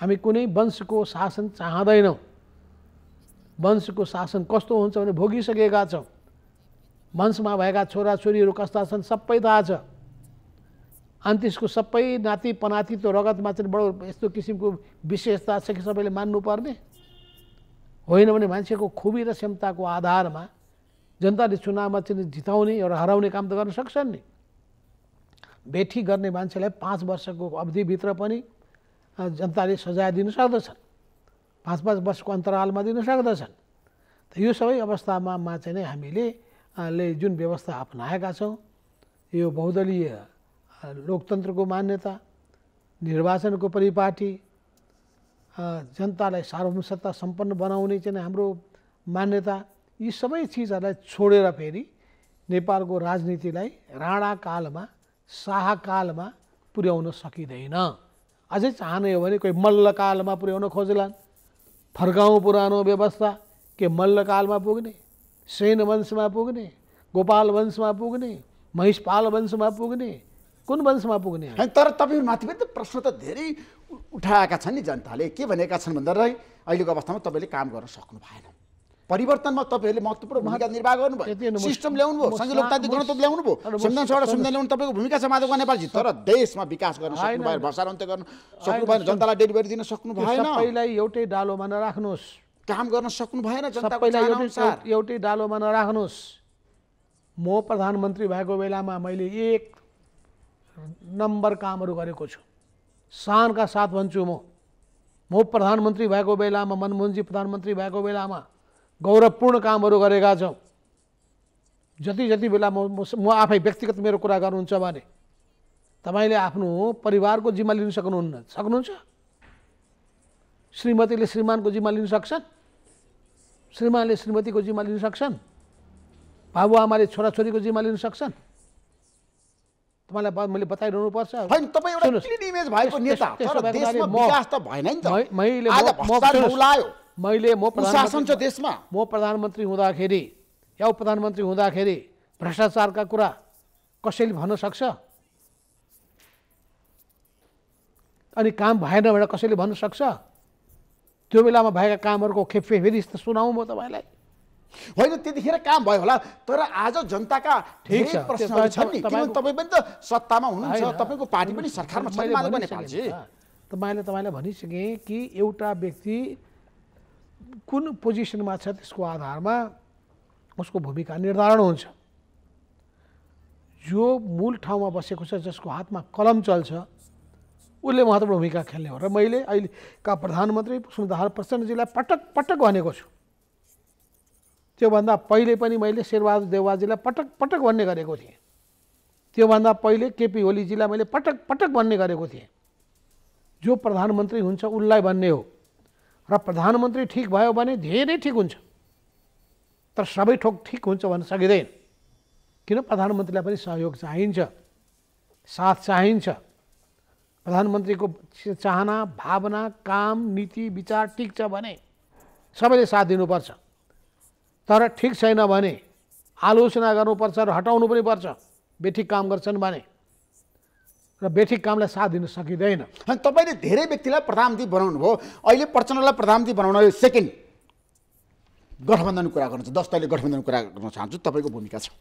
हामी कुनै वंशको शासन चाहँदैनौँ वंशको शासन कस्तो हुन्छ भने भोगिसकेका छौँ वंशमा भएका छोराछोरीहरू कस्ता छन् सबै थाहा छ अन्तिसको सबै नाति पनाति त्यो रगतमा चाहिँ बडो यस्तो किसिमको विशेषता छ कि सबैले मान्नुपर्ने होइन भने मान्छेको खुबी र क्षमताको आधारमा जनताले चुनावमा चाहिँ जिताउने एउटा हराउने काम त गर्न सक्छन् नि बेठी गर्ने मान्छेलाई पाँच वर्षको अवधिभित्र पनि जनताले सजाय दिन सक्दछन् पाँच पाँच वर्षको अन्तरालमा दिन सक्दछन् त यो सबै अवस्थामा चाहिँ नै हामीले जुन व्यवस्था अप्नाएका छौँ यो बहुदलीय लोकतन्त्रको मान्यता निर्वाचनको परिपाटी जनतालाई सार्वभौमसत्ता सम्पन्न बनाउने चाहिँ हाम्रो मान्यता यी सबै चिजहरूलाई छोडेर फेरि नेपालको राजनीतिलाई राणाकालमा शाहकालमा पुर्याउन सकिँदैन अझै चाहने हो भने कोही मल्लकालमा पुर्याउन खोज्लान् फर्काउँ पुरानो व्यवस्था के मल्लकालमा पुग्ने सेन वंशमा पुग्ने गोपाल वंशमा पुग्ने महिषपाल वंशमा पुग्ने कुन वंशमा पुग्ने तर तपाईँ माथि पनि त प्रश्न त धेरै उठाएका छन् नि जनताले के भनेका छन् भन्दाखेरि अहिलेको अवस्थामा तपाईँले काम गर्न सक्नु भएन परिवर्तनमा तपाईँहरूले महत्त्वपूर्ण भूमिका निर्वाह गर्नुभयो सिस्टम ल्याउनु भयो सङ्घीय लोकतान्त्रिक गणतन्त्र ल्याउनु भयो संविधान सभा संविधान ल्याउनु तपाईँको भूमिका छ माधव नेपालजी तर देशमा विकास गर्न सक्नु भएन भ्रष्टाचार अन्त्य गर्न सक्नु भएन जनतालाई डेलिभरी दिन सक्नु भएन सबैलाई एउटै डालोमा नराख्नुहोस् काम गर्न सक्नु भएन सबैलाई एउटै डालोमा नराख्नुहोस् म प्रधानमन्त्री भएको बेलामा मैले एक नम्बर कामहरू गरेको छु सानका साथ भन्छु म म प्रधानमन्त्री भएको बेलामा मनमोहनजी प्रधानमन्त्री भएको बेलामा गौरवपूर्ण कामहरू गरेका छौँ जति जति बेला म म आफै व्यक्तिगत मेरो कुरा गर्नुहुन्छ भने तपाईँले आफ्नो परिवारको जिम्मा लिन सक्नुहुन्न सक्नुहुन्छ श्रीमतीले श्रीमानको जिम्मा लिन सक्छन् श्रीमानले श्रीमतीको जिम्मा लिन सक्छन् बाबुआमाले छोराछोरीको जिम्मा लिन सक्छन् तपाईँलाई मैले बताइरहनु पर्छ होइन तपाईँ एउटा क्लिन इमेज भएको नेता तर देशमा विकास त भएन नि त मैले म मैले म प्रशासन छ देशमा म प्रधानमन्त्री हुँदाखेरि या प्रधानमन्त्री हुँदाखेरि भ्रष्टाचारका कुरा कसैले भन्न सक्छ अनि काम भएन भनेर कसैले भन्न सक्छ त्यो बेलामा भएका कामहरूको खेपे फेरि सुनाउँ म तपाईँलाई होइन त्यतिखेर काम भयो होला तर आज जनताका धेरै प्रश्नहरू छन् नि किनभने तपाईँ पनि त सत्तामा हुनुहुन्छ तपाईँको पार्टी पनि सरकारमा छ तपाईँले तपाईँले मैले तपाईँलाई भनिसकेँ कि एउटा व्यक्ति कुन पोजिसनमा छ त्यसको आधारमा उसको भूमिका निर्धारण हुन्छ जो मूल ठाउँमा बसेको छ जसको हातमा कलम चल्छ उसले महत्त्वपूर्ण भूमिका खेल्ने हो र मैले अहिलेका प्रधानमन्त्री सुन्दर प्रचण्डजीलाई पटक पटक भनेको छु त्योभन्दा पहिले पनि मैले शेरबहादुर देववाजीलाई पटक पटक भन्ने गरेको थिएँ त्योभन्दा पहिले केपी ओलीजीलाई मैले पटक पटक भन्ने गरेको थिएँ जो प्रधानमन्त्री हुन्छ उसलाई भन्ने हो र प्रधानमन्त्री ठिक भयो भने धेरै ठिक हुन्छ तर सबै ठोक ठिक हुन्छ भन्न सकिँदैन किन प्रधानमन्त्रीलाई पनि सहयोग चाहिन्छ साथ चाहिन्छ प्रधानमन्त्रीको चाहना भावना काम नीति विचार ठिक छ भने सबैले साथ दिनुपर्छ तर ठिक छैन भने आलोचना गर्नुपर्छ र हटाउनु पनि पर्छ बेठिक काम गर्छन् भने र बेठिक कामलाई साथ दिन सकिँदैन अनि तपाईँले धेरै व्यक्तिलाई प्रधानमन्त्री बनाउनु भयो अहिले प्रचण्डलाई प्रधानमन्त्री बनाउन यो सेकेन्ड गठबन्धनको कुरा गर्नु दस दलले गठबन्धनको कुरा गर्न चाहन्छु तपाईँको भूमिका छ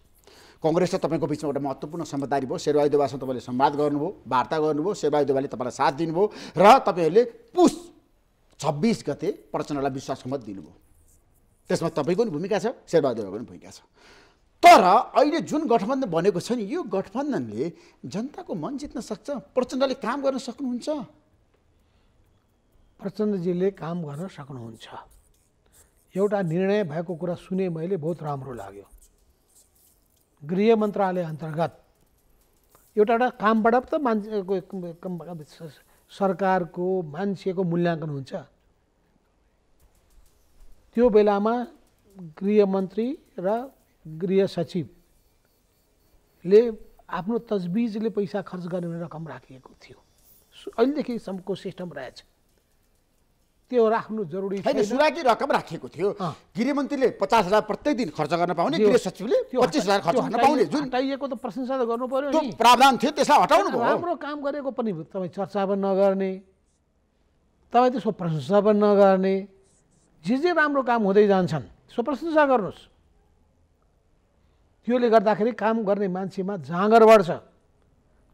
कङ्ग्रेस र तपाईँको बिचमा एउटा महत्त्वपूर्ण समझदारी भयो शेरबहादुर दुवासँग तपाईँले संवाद गर्नुभयो वार्ता गर्नुभयो शेरबहादुर दुवाले तपाईँलाई साथ दिनुभयो र तपाईँहरूले पुस छब्बिस गते प्रचण्डलाई विश्वासको मत दिनुभयो त्यसमा तपाईँको पनि भूमिका छ शेरबहादुरको पनि भूमिका छ तर अहिले जुन गठबन्धन बनेको छ नि यो गठबन्धनले जनताको मन जित्न सक्छ प्रचण्डले काम गर्न सक्नुहुन्छ प्रचण्डजीले काम गर्न सक्नुहुन्छ एउटा निर्णय भएको कुरा सुने मैले बहुत राम्रो लाग्यो गृह मन्त्रालय अन्तर्गत एउटा एउटा कामबाट त मान्छेको सरकारको मान्छेको मूल्याङ्कन हुन्छ त्यो बेलामा गृहमन्त्री र गृह सचिवले आफ्नो तजबिजले पैसा खर्च गर्ने रकम राखिएको थियो अहिलेदेखिसम्मको सिस्टम रहेछ त्यो राख्नु जरुरी छैन सुराकी रकम राखिएको थियो गृहमन्त्रीले पचास हजार प्रत्येक दिन खर्च गर्न पाउने गृह सचिवले पच्चिस हजार खर्च गर्न पाउने जुन त प्रशंसा त गर्नु पर्यो प्रावधान थियो त्यसलाई हटाउनु भयो राम्रो काम गरेको पनि तपाईँ चर्चा पनि नगर्ने तपाईँ त्यसको प्रशंसा पनि नगर्ने जे जे राम्रो काम हुँदै जान्छन् सो प्रशंसा गर्नुहोस् त्योले गर्दाखेरि काम गर्ने मान्छेमा जाँगर बढ्छ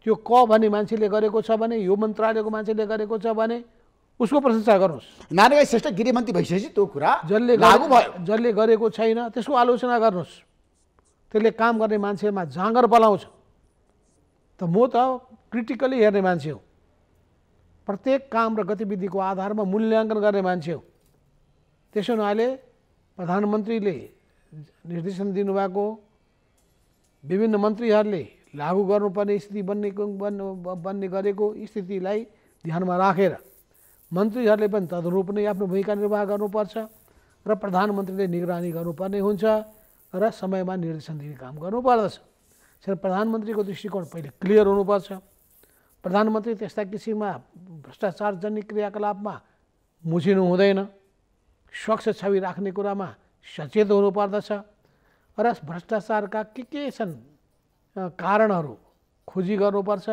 त्यो क भन्ने मान्छेले गरेको छ भने यो मन्त्रालयको मान्छेले गरेको छ भने उसको प्रशंसा गर्नुहोस् नारायण श्रेष्ठ गृहमन्त्री भइसकेपछि त्यो कुरा जसले लागु भयो जसले गरेको छैन त्यसको आलोचना गर्नुहोस् त्यसले काम गर्ने मान्छेमा जाँगर बलाउँछ त म त क्रिटिकली हेर्ने मान्छे हो प्रत्येक काम र गतिविधिको आधारमा मूल्याङ्कन गर्ने मान्छे हो त्यसो हुनाले प्रधानमन्त्रीले निर्देशन दिनुभएको विभिन्न मन्त्रीहरूले लागू गर्नुपर्ने स्थिति बन्ने बन्ने गरेको स्थितिलाई ध्यानमा राखेर मन्त्रीहरूले पनि तदनुरूप नै आफ्नो भूमिका निर्वाह गर्नुपर्छ र प्रधानमन्त्रीले निगरानी गर्नुपर्ने हुन्छ र समयमा निर्देशन दिने काम गर्नुपर्दछ त्यसरी प्रधानमन्त्रीको दृष्टिकोण पहिले क्लियर हुनुपर्छ प्रधानमन्त्री त्यस्ता किसिममा भ्रष्टाचारजन्य क्रियाकलापमा मुछिनु हुँदैन स्वच्छ छवि राख्ने कुरामा सचेत हुनुपर्दछ र भ्रष्टाचारका के के छन् कारणहरू खोजी गर्नुपर्छ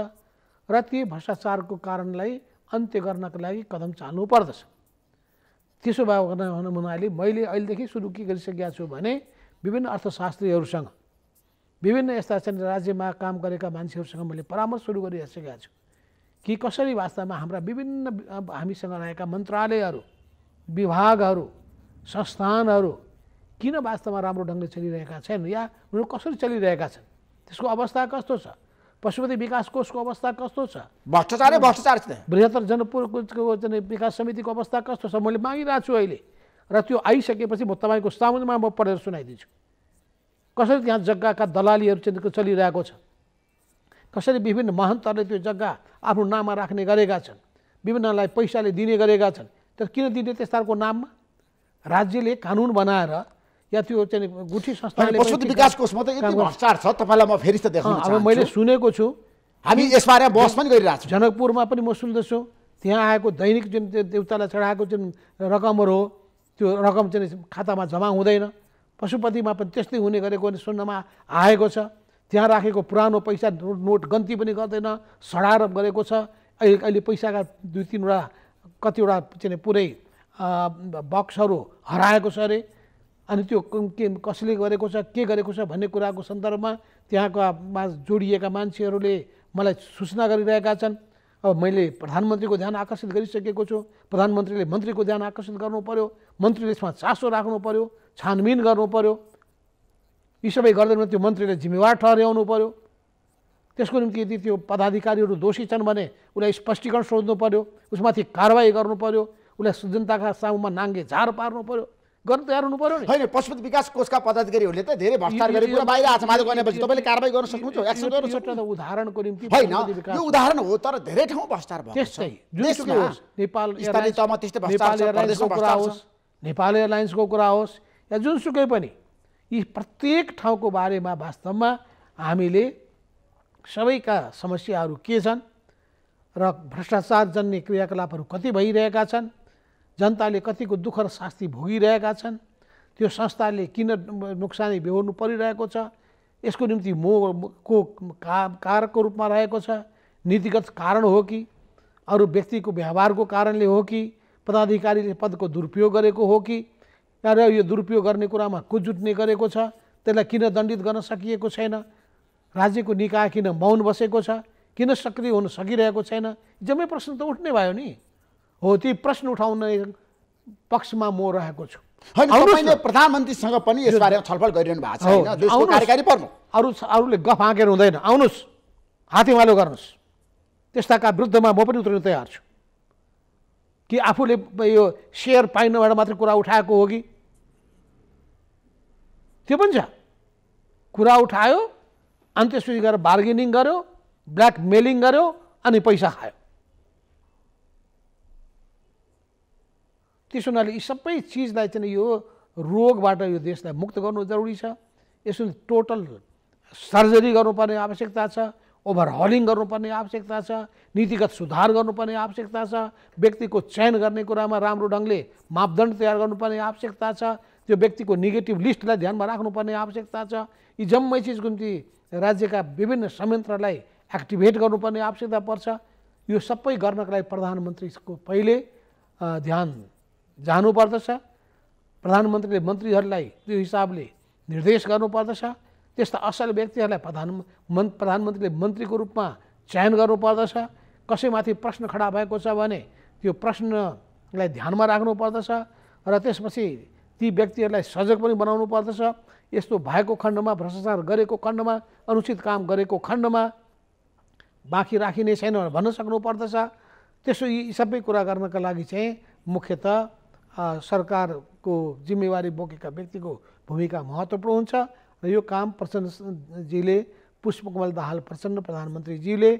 र ती भ्रष्टाचारको कारणलाई अन्त्य गर्नको लागि कदम चाल्नु पर्दछ त्यसो भए हुनाले मैले अहिलेदेखि सुरु के गरिसकेका छु भने विभिन्न अर्थशास्त्रीहरूसँग विभिन्न यस्ता छन् राज्यमा काम गरेका मान्छेहरूसँग मैले परामर्श सुरु गरिसकेका छु कि कसरी वास्तवमा हाम्रा विभिन्न हामीसँग रहेका मन्त्रालयहरू विभागहरू संस्थानहरू किन वास्तवमा राम्रो ढङ्गले चलिरहेका छैन या उनीहरू कसरी चलिरहेका छन् त्यसको अवस्था कस्तो छ पशुपति विकास कोषको अवस्था कस्तो छ भ्रष्टाचारै भ्रष्टाचार बृहत्तर जनपुरको विकास समितिको अवस्था कस्तो छ मैले मागिरहेको छु अहिले र त्यो आइसकेपछि म तपाईँको सामुमा म पढेर सुनाइदिन्छु कसरी त्यहाँ जग्गाका दलालीहरू चलिरहेको छ कसरी विभिन्न महन्तहरूले त्यो जग्गा आफ्नो नाममा राख्ने गरेका छन् विभिन्नलाई पैसाले दिने गरेका छन् तर किन दिने त्यस्ताहरूको नाममा राज्यले कानुन बनाएर या त्यो चाहिँ गुठी संस्थाले विकास कोषमा त यति भ्रष्टाचार छ तपाईँलाई म फेरि त देखाउँछु अब मैले सुनेको छु हामी यसबारे बहस पनि गरिरहेको छौँ जनकपुरमा पनि म सुन्दछु त्यहाँ आएको दैनिक जुन देउतालाई चढाएको जुन रकमहरू हो त्यो रकम चाहिँ खातामा जम्मा हुँदैन पशुपतिमा पनि त्यस्तै हुने गरेको सुन्नमा आएको छ त्यहाँ राखेको पुरानो पैसा नोट गन्ती पनि गर्दैन सडार गरेको छ अहिले अहिले पैसाका दुई तिनवटा कतिवटा चाहिँ पुरै बक्सहरू हराएको छ अरे अनि त्यो के कसले गरेको छ के गरेको छ भन्ने कुराको सन्दर्भमा त्यहाँका जोडिएका मान्छेहरूले मलाई सूचना गरिरहेका छन् अब मैले प्रधानमन्त्रीको ध्यान आकर्षित गरिसकेको छु प्रधानमन्त्रीले मन्त्रीको ध्यान आकर्षित गर्नु पऱ्यो मन्त्रीले यसमा चासो राख्नु पऱ्यो छानबिन गर्नु पऱ्यो यी सबै गर्दैन त्यो मन्त्रीले जिम्मेवार ठहर्याउनु पऱ्यो त्यसको निम्ति यदि त्यो पदाधिकारीहरू दोषी छन् भने उसलाई स्पष्टीकरण सोध्नु पऱ्यो उसमाथि कारवाही गर्नु पऱ्यो उसलाई जनताका सामुमा नाङ्गे झार पार्नु पऱ्यो गर्न तयार हुनु पऱ्यो होइन पशुपति विकास कोषका पदाधिकारीहरूले त धेरै भ्रष्टाचार गरे बाहिर आछ तपाईँले कारवाही गर्न सक्नुहुन्छ एक्सन गर्न सक्नुहुन्छ उदाहरणको निम्ति होइन यो उदाहरण हो तर धेरै ठाउँ भ्रष्टाचार भयो त्यस्तै नेपाल स्थानीय तहमा त्यस्तै भ्रष्टाचार कुरा होस् नेपाल एयरलाइन्सको कुरा होस् या जुनसुकै पनि यी प्रत्येक ठाउँको बारेमा वास्तवमा हामीले सबैका समस्याहरू के छन् र भ्रष्टाचार जन्ने क्रियाकलापहरू कति भइरहेका छन् जनताले कतिको दुःख र शास्ति भोगिरहेका छन् त्यो संस्थाले किन नोक्सानी बेहोर्नु परिरहेको छ यसको निम्ति मोको का कारकको रूपमा रहेको छ नीतिगत कारण हो कि अरू व्यक्तिको व्यवहारको कारणले हो कि पदाधिकारीले पदको दुरुपयोग गरेको हो कि र यो दुरुपयोग गर्ने कुरामा कुजुट्ने गरेको छ त्यसलाई किन दण्डित गर्न सकिएको छैन राज्यको निकाय किन मौन बसेको छ किन सक्रिय हुन सकिरहेको छैन जम्मै प्रश्न त उठ्ने भयो नि हो ती प्रश्न उठाउने पक्षमा म रहेको छु होइन प्रधानमन्त्रीसँग पनि यसबारेमा छलफल गरिरहनु भएको छ कार्यकारी अरू अरूले गफ हाँकेर हुँदैन आउनुहोस् हातेमालो गर्नुहोस् त्यस्ताका विरुद्धमा म पनि उत्रिनु तयार छु कि आफूले यो सेयर पाइनबाट मात्र कुरा उठाएको हो कि त्यो पनि छ कुरा उठायो अनि त्यसपछि गएर बार्गेनिङ गर्यो ब्ल्याकमेलिङ गर्यो अनि पैसा खायो त्यसो हुनाले यी सबै चिजलाई चाहिँ यो रोगबाट यो देशलाई मुक्त गर्नु जरुरी छ यसो टोटल सर्जरी गर्नुपर्ने आवश्यकता छ ओभरहलिङ गर्नुपर्ने आवश्यकता छ नीतिगत सुधार गर्नुपर्ने आवश्यकता छ व्यक्तिको चयन गर्ने कुरामा राम्रो ढङ्गले मापदण्ड तयार गर्नुपर्ने आवश्यकता छ त्यो व्यक्तिको नेगेटिभ लिस्टलाई ध्यानमा राख्नुपर्ने आवश्यकता छ यी जम्मै चिजको निम्ति राज्यका विभिन्न संयन्त्रलाई एक्टिभेट गर्नुपर्ने आवश्यकता पर्छ यो सबै गर्नको लागि प्रधानमन्त्रीको पहिले ध्यान जानुपर्दछ प्रधानमन्त्रीले मन्त्रीहरूलाई त्यो हिसाबले निर्देश गर्नुपर्दछ त्यस्ता असल व्यक्तिहरूलाई प्रधान मन् प्रधानमन्त्रीले मन्त्रीको रूपमा चयन गर्नुपर्दछ कसैमाथि प्रश्न खडा भएको छ भने त्यो प्रश्नलाई ध्यानमा राख्नुपर्दछ र त्यसपछि ती व्यक्तिहरूलाई सजग पनि बनाउनु पर्दछ यस्तो भएको खण्डमा भ्रष्टाचार गरेको खण्डमा अनुचित काम गरेको खण्डमा बाँकी राखिने छैन भनेर भन्न सक्नु पर्दछ त्यसो यी सबै कुरा गर्नका लागि चाहिँ मुख्यत सरकारको जिम्मेवारी बोकेका व्यक्तिको भूमिका महत्त्वपूर्ण हुन्छ र यो काम प्रचण्डजीले पुष्पकमल दाहाल प्रचण्ड प्रधानमन्त्रीजीले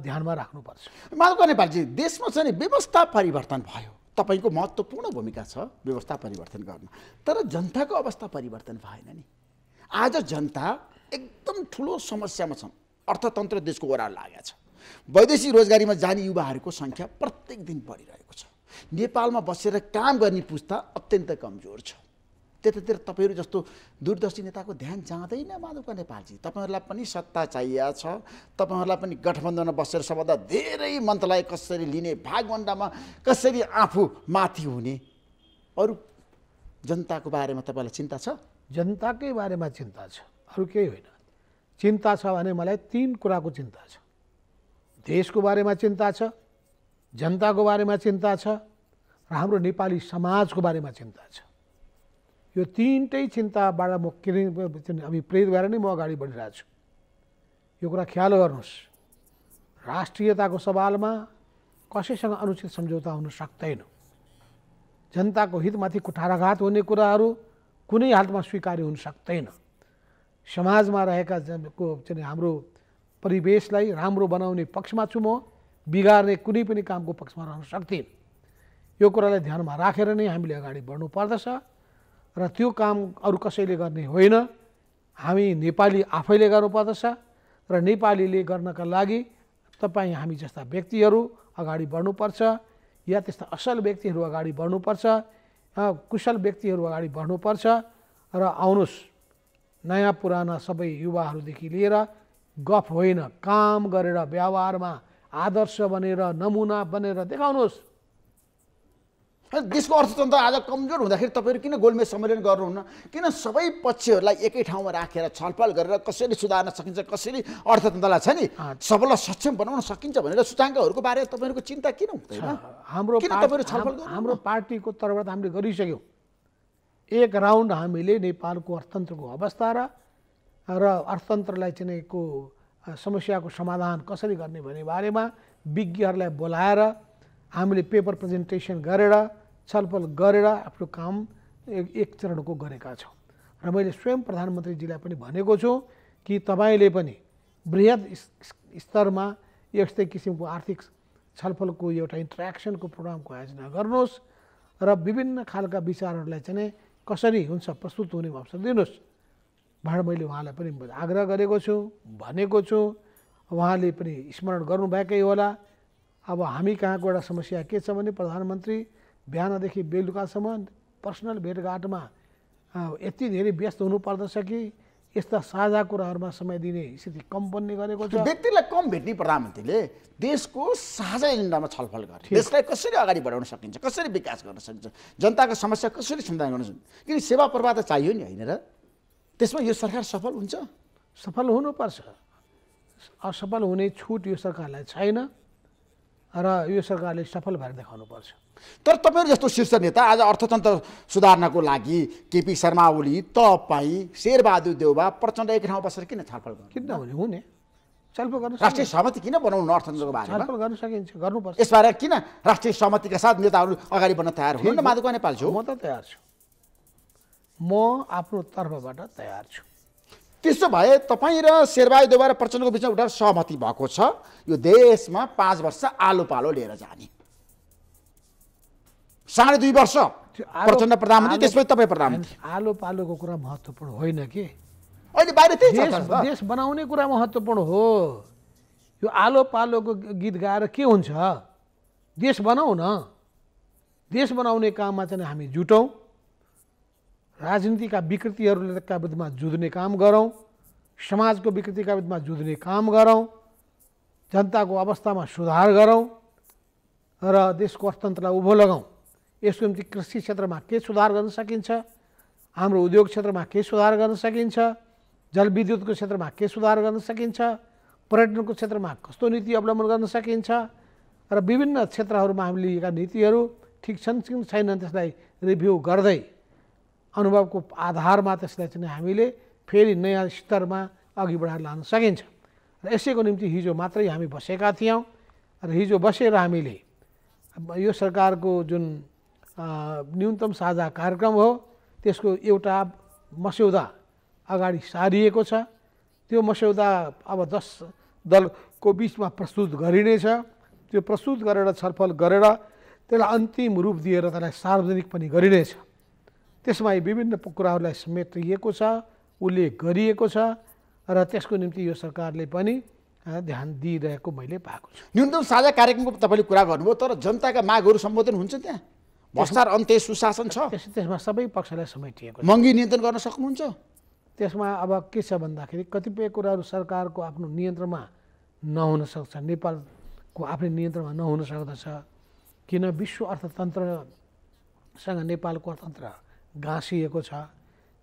ध्यानमा राख्नुपर्छ माधव नेपालजी देशमा चाहिँ व्यवस्था परिवर्तन भयो तपाईँको महत्त्वपूर्ण भूमिका छ व्यवस्था परिवर्तन गर्न तर जनताको अवस्था परिवर्तन भएन नि आज जनता एकदम ठुलो समस्यामा छन् अर्थतन्त्र देशको ओह्राल लागेको छ वैदेशिक रोजगारीमा जाने युवाहरूको सङ्ख्या प्रत्येक दिन बढिरहेको छ नेपालमा बसेर काम गर्ने पुस्ता अत्यन्त कमजोर छ त्यतातिर तपाईँहरू जस्तो दूरदर्शी नेताको ध्यान जाँदैन माधवका नेपालजी तपाईँहरूलाई पनि सत्ता चाहिएको छ तपाईँहरूलाई पनि गठबन्धनमा बसेर सबभन्दा धेरै मन्त्रालय कसरी लिने भागभन्दामा कसरी आफू माथि हुने अरू जनताको बारेमा तपाईँलाई चिन्ता छ जनताकै बारेमा चिन्ता छ अरू केही होइन चिन्ता छ भने मलाई तिन कुराको चिन्ता छ देशको बारेमा चिन्ता छ जनताको बारेमा चिन्ता छ र हाम्रो नेपाली समाजको बारेमा चिन्ता छ यो तिनटै चिन्ताबाट म किन हामी प्रेरित भएर नै म अगाडि बढिरहेछु यो कुरा ख्याल गर्नुहोस् राष्ट्रियताको सवालमा कसैसँग अनुचित सम्झौता हुन सक्दैन जनताको हितमाथि कुठाराघात हुने कुराहरू कुनै हालतमा स्वीकार्य हुन सक्दैन समाजमा रहेका को चाहिँ हाम्रो परिवेशलाई राम्रो बनाउने पक्षमा छु म बिगार्ने कुनै पनि कामको पक्षमा रहन सक्दिनँ यो कुरालाई ध्यानमा राखेर नै हामीले अगाडि बढ्नु पर्दछ र त्यो काम अरू कसैले गर्ने होइन हामी नेपाली आफैले गर्नुपर्दछ र नेपालीले गर्नका लागि तपाईँ हामी जस्ता व्यक्तिहरू अगाडि बढ्नुपर्छ या त्यस्ता असल व्यक्तिहरू अगाडि बढ्नुपर्छ कुशल व्यक्तिहरू अगाडि बढ्नुपर्छ र आउनुहोस् नयाँ पुराना सबै युवाहरूदेखि लिएर गफ होइन काम गरेर व्यवहारमा आदर्श बनेर नमुना बनेर देखाउनुहोस् देशको अर्थतन्त्र आज कमजोर हुँदाखेरि तपाईँहरू किन गोलमेज सम्मेलन गर्नुहुन्न किन सबै पक्षहरूलाई एकै ठाउँमा राखेर छलफल गरेर कसरी सुधार्न सकिन्छ कसरी अर्थतन्त्रलाई छ नि सबैलाई सक्षम बनाउन सकिन्छ भनेर सूचाङ्कहरूको बारेमा तपाईँहरूको चिन्ता किन हुँदैन हाम्रो छलफल हाम्रो पार्टीको तर्फबाट हामीले गरिसक्यौँ एक राउन्ड हामीले नेपालको अर्थतन्त्रको अवस्था र र अर्थतन्त्रलाई चिनेको समस्याको समाधान कसरी गर्ने भन्ने बारेमा विज्ञहरूलाई बोलाएर हामीले पेपर प्रेजेन्टेसन गरेर छलफल गरेर आफ्नो काम एक चरणको गरेका छौँ र मैले स्वयं प्रधानमन्त्रीजीलाई पनि भनेको छु कि तपाईँले पनि वृहत स्तरमा यस्तै किसिमको आर्थिक छलफलको एउटा इन्ट्रेक्सनको प्रोग्रामको आयोजना गर्नुहोस् र विभिन्न खालका विचारहरूलाई चाहिँ कसरी हुन्छ प्रस्तुत हुने अवसर दिनुहोस् भनेर मैले उहाँलाई पनि आग्रह गरेको छु भनेको छु उहाँले पनि स्मरण गर्नुभएकै होला अब हामी कहाँको एउटा समस्या के छ भने प्रधानमन्त्री बिहानदेखि बेलुकासम्म पर्सनल भेटघाटमा यति धेरै व्यस्त हुनुपर्दछ कि यस्ता साझा कुराहरूमा समय दिने स्थिति कम पनि गरेको छ व्यक्तिलाई कम भेट्ने प्रधानमन्त्रीले देशको साझा एजेन्डामा छलफल गर्ने देशलाई कसरी अगाडि बढाउन सकिन्छ कसरी विकास गर्न सकिन्छ जनताको समस्या कसरी समाधान गर्न सकिन्छ किन सेवा प्रवाह त चाहियो नि होइन र त्यसमा यो सरकार सफल हुन्छ सफल हुनुपर्छ असफल हुने छुट यो सरकारलाई छैन र यो सरकारले सफल भएर देखाउनुपर्छ तर तपाईँहरू जस्तो शीर्ष नेता आज अर्थतन्त्र सुधार्नको लागि केपी शर्मा ओली तपाईँ शेरबहादुर देउबा प्रचण्ड एक ठाउँ बसेर किन छलफल गर्नु किन नहुने हुने छलफल गर्नु राष्ट्रिय सहमति किन बनाउनु अर्थतन्त्रको बारेमा छलफल गर्न सकिन्छ गर्नुपर्छ यसबारे किन राष्ट्रिय सहमतिका साथ नेताहरू अगाडि बढ्न तयार हुनु माधुका नेपाल छु म त तयार छु म आफ्नो तर्फबाट तयार छु त्यसो भए तपाईँ र दोबार प्रचण्डको बिचमा एउटा सहमति भएको छ यो देशमा पाँच वर्ष आलो पालो लिएर जाने साढे दुई वर्ष प्रचण्ड प्रधानमन्त्री त्यसपछि तपाईँ प्रधानमन्त्री आलो पालोको कुरा महत्त्वपूर्ण होइन कि अहिले बाहिर त्यही देश बनाउने कुरा महत्त्वपूर्ण हो यो आलो पालोको गीत गाएर के हुन्छ देश बनाऊ न देश बनाउने काममा चाहिँ हामी जुटौँ राजनीतिका विकृतिहरूका विरुद्धमा जुझ्ने काम गरौँ समाजको विकृतिका विरुद्धमा जुझ्ने काम गरौँ जनताको अवस्थामा सुधार गरौँ र देशको अर्थतन्त्रलाई उभो लगाउँ यसको निम्ति कृषि क्षेत्रमा के सुधार गर्न सकिन्छ हाम्रो उद्योग क्षेत्रमा के सुधार गर्न सकिन्छ जलविद्युतको क्षेत्रमा के सुधार गर्न सकिन्छ पर्यटनको क्षेत्रमा कस्तो नीति अवलम्बन गर्न सकिन्छ र विभिन्न क्षेत्रहरूमा हामीले लिएका नीतिहरू ठिक छन् छैनन् त्यसलाई रिभ्यू गर्दै अनुभवको आधारमा त्यसलाई चाहिँ हामीले फेरि नयाँ स्तरमा अघि बढाएर लान सकिन्छ र यसैको निम्ति हिजो मात्रै हामी बसेका थियौँ र हिजो बसेर हामीले यो सरकारको जुन न्यूनतम साझा कार्यक्रम हो त्यसको एउटा मस्यौदा अगाडि सारिएको छ त्यो मस्यौदा अब दस दलको बिचमा प्रस्तुत गरिनेछ त्यो प्रस्तुत गरेर छलफल गरेर त्यसलाई अन्तिम रूप दिएर त्यसलाई सार्वजनिक पनि गरिनेछ त्यसमा यी विभिन्न कुराहरूलाई समेटिएको छ उल्लेख गरिएको छ र त्यसको निम्ति यो सरकारले पनि ध्यान दिइरहेको मैले पाएको छु न्यूनतम साझा कार्यक्रमको तपाईँले कुरा गर्नुभयो तर जनताका मागहरू सम्बोधन हुन्छ त्यहाँ भ्रष्टाचार अन्त्य सुशासन छ त्यसमा सबै पक्षलाई समेटिएको महँगी नियन्त्रण गर्न सक्नुहुन्छ त्यसमा अब के छ भन्दाखेरि कतिपय कुराहरू सरकारको आफ्नो नियन्त्रणमा नहुन सक्छ नेपालको आफ्नै नियन्त्रणमा नहुन सक्दछ किन विश्व अर्थतन्त्रसँग नेपालको अर्थतन्त्र घाँसिएको छ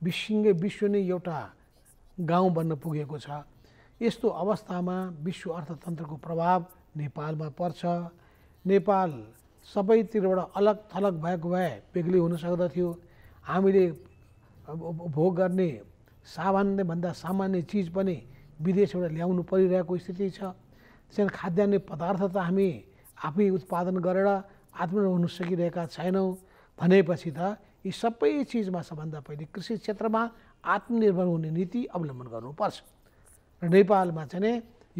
विसिङ्गे विश्व नै एउटा गाउँ बन्न पुगेको छ यस्तो अवस्थामा विश्व अर्थतन्त्रको प्रभाव नेपालमा पर्छ नेपाल सबैतिरबाट अलग थलग भएको भए बेग्लै हुन सक्दथ्यो हामीले भोग गर्ने सामान्यभन्दा सामान्य चिज पनि विदेशबाट ल्याउनु परिरहेको स्थिति छ त्यस खाद्यान्न पदार्थ त हामी आफै उत्पादन गरेर आत्मनिर्भर हुन सकिरहेका छैनौँ भनेपछि त यी सबै चिजमा सबभन्दा पहिले कृषि क्षेत्रमा आत्मनिर्भर हुने नीति अवलम्बन गर्नुपर्छ र नेपालमा चाहिँ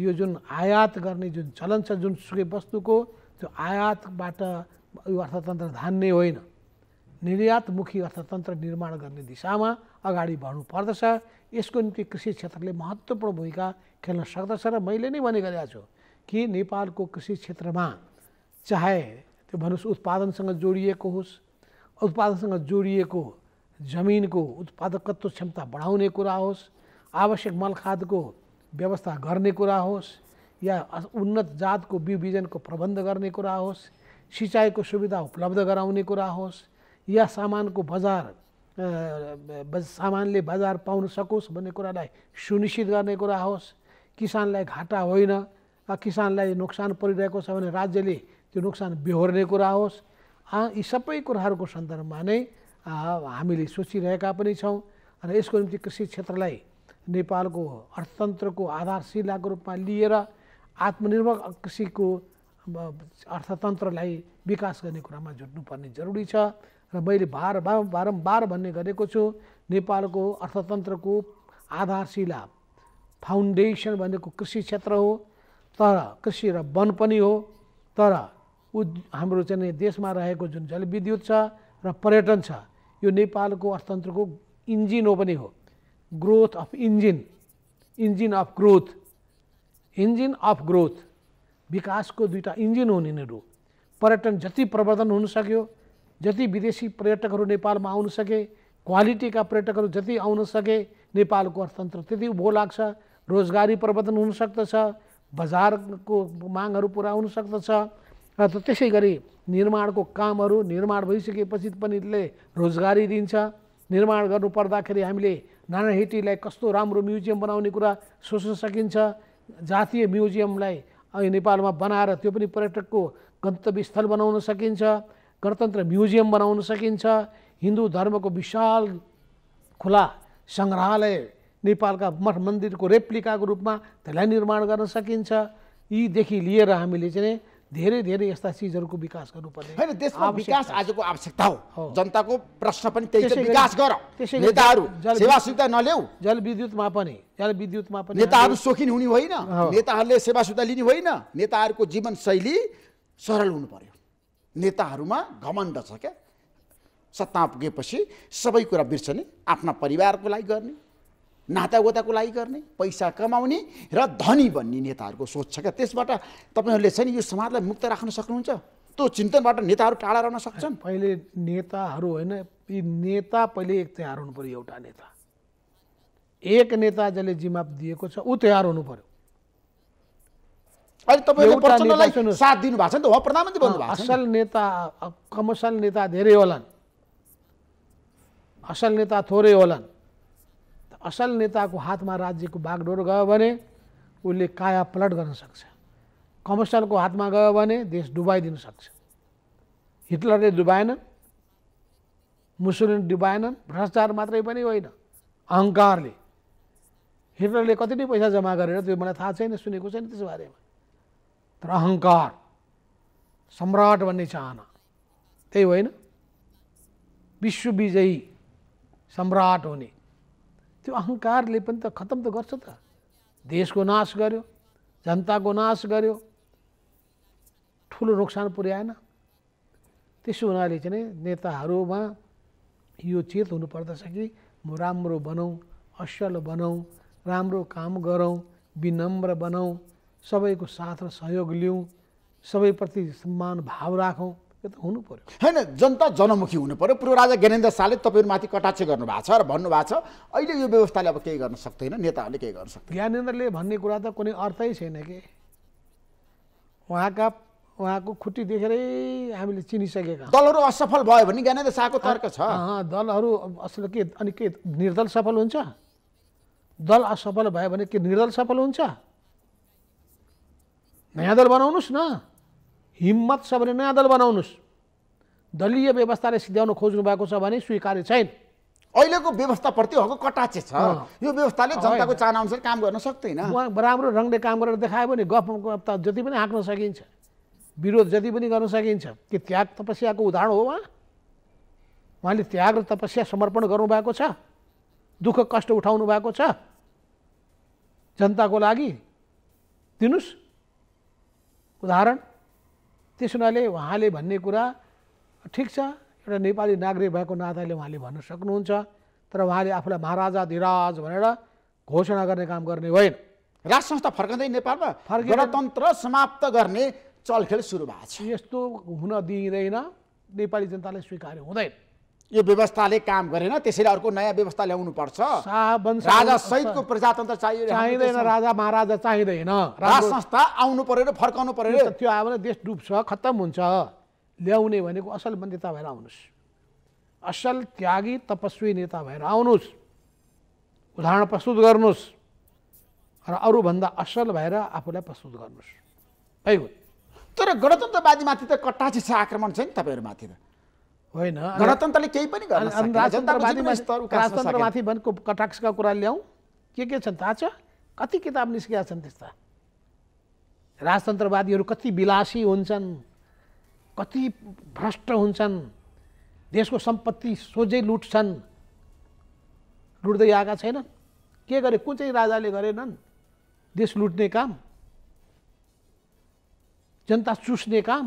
यो जुन आयात गर्ने जुन चलन छ जुन सुकै वस्तुको त्यो आयातबाट यो अर्थतन्त्र धान्ने होइन निर्यातमुखी अर्थतन्त्र निर्माण गर्ने दिशामा अगाडि बढ्नु पर्दछ यसको निम्ति कृषि क्षेत्रले महत्त्वपूर्ण भूमिका खेल्न सक्दछ र मैले नै भने गरेका छु कि नेपालको कृषि क्षेत्रमा चाहे त्यो भन्नुहोस् उत्पादनसँग जोडिएको होस् जोड़े जमीन को उत्पादकत्व क्षमता बढ़ाने कुरा होस् आवश्यक मल को व्यवस्था करने कुरा होस् या उन्नत जात को बी बीजन को प्रबंध करने कुरा होस् को सुविधा उपलब्ध कराने कुरा हो या को बजार सामानले बजार पा सकोस् भन्ने सुनिश्चित करने कुरा हो किसान घाटा होना किसान नोक्सान पड़ छ राज्य राज्यले त्यो बेहोर्ने कुरा होस् यी सबै कुराहरूको सन्दर्भमा नै हामीले सोचिरहेका पनि छौँ र यसको निम्ति कृषि क्षेत्रलाई नेपालको अर्थतन्त्रको आधारशिलाको रूपमा लिएर आत्मनिर्भर कृषिको अर्थतन्त्रलाई विकास गर्ने कुरामा जुट्नुपर्ने जरुरी छ र मैले बार बार बारम्बार भन्ने गरेको छु नेपालको अर्थतन्त्रको आधारशिला फाउन्डेसन भनेको कृषि क्षेत्र हो तर कृषि र वन पनि हो तर ऊ हाम्रो चाहिँ देशमा रहेको जुन चाहिँ विद्युत छ र पर्यटन छ यो नेपालको अर्थतन्त्रको इन्जिन हो पनि हो growth of engine engine of growth engine of growth विकासको दुईवटा इन्जिन हुन् यिनीहरू पर्यटन जति प्रवर्धन हुन सक्यो जति विदेशी पर्यटकहरू नेपालमा आउन सके क्वालिटीका पर्यटकहरू जति आउन सके नेपालको अर्थतन्त्र त्यति उभो लाग्छ रोजगारी प्रवर्धन हुन सक्दछ बजारको मागहरू पुरा हुन सक्दछ र त्यसै गरी निर्माणको कामहरू निर्माण भइसकेपछि पनि यसले रोजगारी दिन्छ निर्माण गर्नुपर्दाखेरि हामीले नानाहेटीलाई कस्तो राम्रो म्युजियम बनाउने कुरा सोच्न सकिन्छ जातीय म्युजियमलाई नेपालमा बनाएर त्यो पनि पर्यटकको गन्तव्य स्थल बनाउन सकिन्छ गणतन्त्र म्युजियम बनाउन सकिन्छ हिन्दू धर्मको विशाल खुला सङ्ग्रहालय नेपालका मठ मन्दिरको रेप्लिकाको रूपमा त्यसलाई निर्माण गर्न सकिन्छ यीदेखि लिएर हामीले चाहिँ धेरै धेरै यस्ता चिजहरूको विकास गर्नुपर्ने होइन त्यसमा विकास आजको आवश्यकता हो जनताको प्रश्न पनि त्यही विकास गर नेताहरू सेवा सुविधा नल्याउ जलविद्युतमा पनि जलविद्युतमा पनि नेताहरू सोखिन हुने होइन नेताहरूले सेवा सुविधा लिने होइन नेताहरूको जीवनशैली सरल हुनु पर्यो नेताहरूमा घमण्ड छ क्या सत्ता पुगेपछि सबै कुरा बिर्सने आफ्ना परिवारको लागि गर्ने नातागोताको लागि गर्ने पैसा कमाउने र धनी भन्ने नेताहरूको सोच छ क्या त्यसबाट तपाईँहरूले चाहिँ यो समाजलाई मुक्त राख्न सक्नुहुन्छ त्यो चिन्तनबाट नेताहरू टाढा रहन सक्छन् पहिले नेताहरू होइन यी नेता पहिले एक तयार हुनु पऱ्यो एउटा नेता एक नेता जसले जिम्मा दिएको छ ऊ तयार हुनु पऱ्यो अहिले तपाईँलाई साथ दिनु छ नि त हो प्रधानमन्त्री बन्नु असल नेता कमसल नेता धेरै होलान् असल नेता थोरै होलान् असल नेताको हातमा राज्यको बागडोर गयो भने उसले काया पलट गर्न सक्छ कमर्सलको हातमा गयो भने देश डुबाइदिन सक्छ हिटलरले डुबाएन मुसुलिन डुबाएनन् भ्रष्टाचार मात्रै पनि होइन अहङ्कारले हिटलरले कति नै पैसा जम्मा गरेर त्यो मलाई थाहा छैन सुनेको छैन त्यसको बारेमा तर अहङ्कार सम्राट भन्ने चाहना त्यही होइन विश्वविजयी सम्राट हुने त्यो अहङ्कारले पनि त खत्तम त गर्छ त देशको नाश गर्यो जनताको नाश गर्यो ठुलो नोक्सान पुर्याएन त्यसो हुनाले चाहिँ नेताहरूमा यो चेत हुनुपर्दछ कि म राम्रो बनाउँ असल बनाउँ राम्रो काम गरौँ विनम्र बनाउँ सबैको साथ र सहयोग लिउँ सबैप्रति सम्मान भाव राखौँ यो त हुनु पर्यो होइन जनता जनमुखी हुनु पर्यो पूर्व राजा ज्ञानेन्द्र शाहले तपाईँहरूमाथि कटाक्ष गर्नुभएको छ र भन्नुभएको छ अहिले यो व्यवस्थाले अब केही गर्न सक्दैन नेताहरूले केही गर्न सक्दैन ज्ञानेन्द्रले भन्ने कुरा त कुनै अर्थै छैन कि उहाँका उहाँको खुट्टी देखेरै हामीले चिनिसकेका दलहरू असफल भयो भने ज्ञानेन्द्र शाहको तर्क छ दलहरू असल के अनि के निर्दल सफल हुन्छ दल असफल भयो भने के निर्दल सफल हुन्छ नयाँ दल बनाउनुहोस् न हिम्मत छ भने नयाँ दल बनाउनुहोस् दलीय व्यवस्थाले सिध्याउन खोज्नु भएको छ भने स्वीकार्य छैन अहिलेको व्यवस्थाप्रति भएको कटाचे छ यो व्यवस्थाले जनताको चाहना अनुसार काम गर्न सक्दैन राम्रो रङले काम गरेर देखायो भने गफ त जति पनि हाँक्न सकिन्छ विरोध जति पनि गर्न सकिन्छ कि त्याग तपस्याको उदाहरण हो उहाँ उहाँले त्याग र तपस्या समर्पण गर्नुभएको छ दुःख कष्ट उठाउनु भएको छ जनताको लागि दिनुहोस् उदाहरण त्यस हुनाले उहाँले भन्ने कुरा ठिक छ एउटा नेपाली नागरिक भएको नाताले उहाँले भन्न सक्नुहुन्छ तर उहाँले आफूलाई महाराजा धिराज भनेर घोषणा गर्ने काम गर्ने होइन राज संस्था फर्कँदै नेपालमा गणतन्त्र समाप्त गर्ने चलखेल सुरु भएको छ यस्तो हुन दिइँदैन नेपाली जनताले स्वीकार हुँदैन यो व्यवस्थाले काम गरेन त्यसैले अर्को नयाँ व्यवस्था ल्याउनु पर्छ राजा सहितको प्रजातन्त्र चाहियो चाहिँदैन राजा महाराजा चाहिँदैन राज संस्था आउनु पर्यो र फर्काउनु पर्यो त्यो आयो भने देश डुब्छ खत्तम हुन्छ ल्याउने भनेको असल नेता भएर आउनुहोस् असल त्यागी तपस्वी नेता भएर आउनुहोस् उदाहरण प्रस्तुत गर्नुहोस् र अरूभन्दा असल भएर आफूलाई प्रस्तुत गर्नुहोस् हो तर गणतन्त्रवादीमाथि त कट्टाची छ आक्रमण छ नि तपाईँहरूमाथि त होइन गणतन्त्रले केही पनि राजतन्त्रमाथि भनेको कटाक्षका कुरा ल्याउँ के के छन् थाहा छ कति किताब निस्केका छन् त्यस्ता राजतन्त्रवादीहरू कति विलासी हुन्छन् कति भ्रष्ट हुन्छन् देशको सम्पत्ति सोझै लुट्छन् लुट्दै आएका छैनन् के गरे कुन चाहिँ राजाले गरेनन् देश लुट्ने काम जनता चुस्ने काम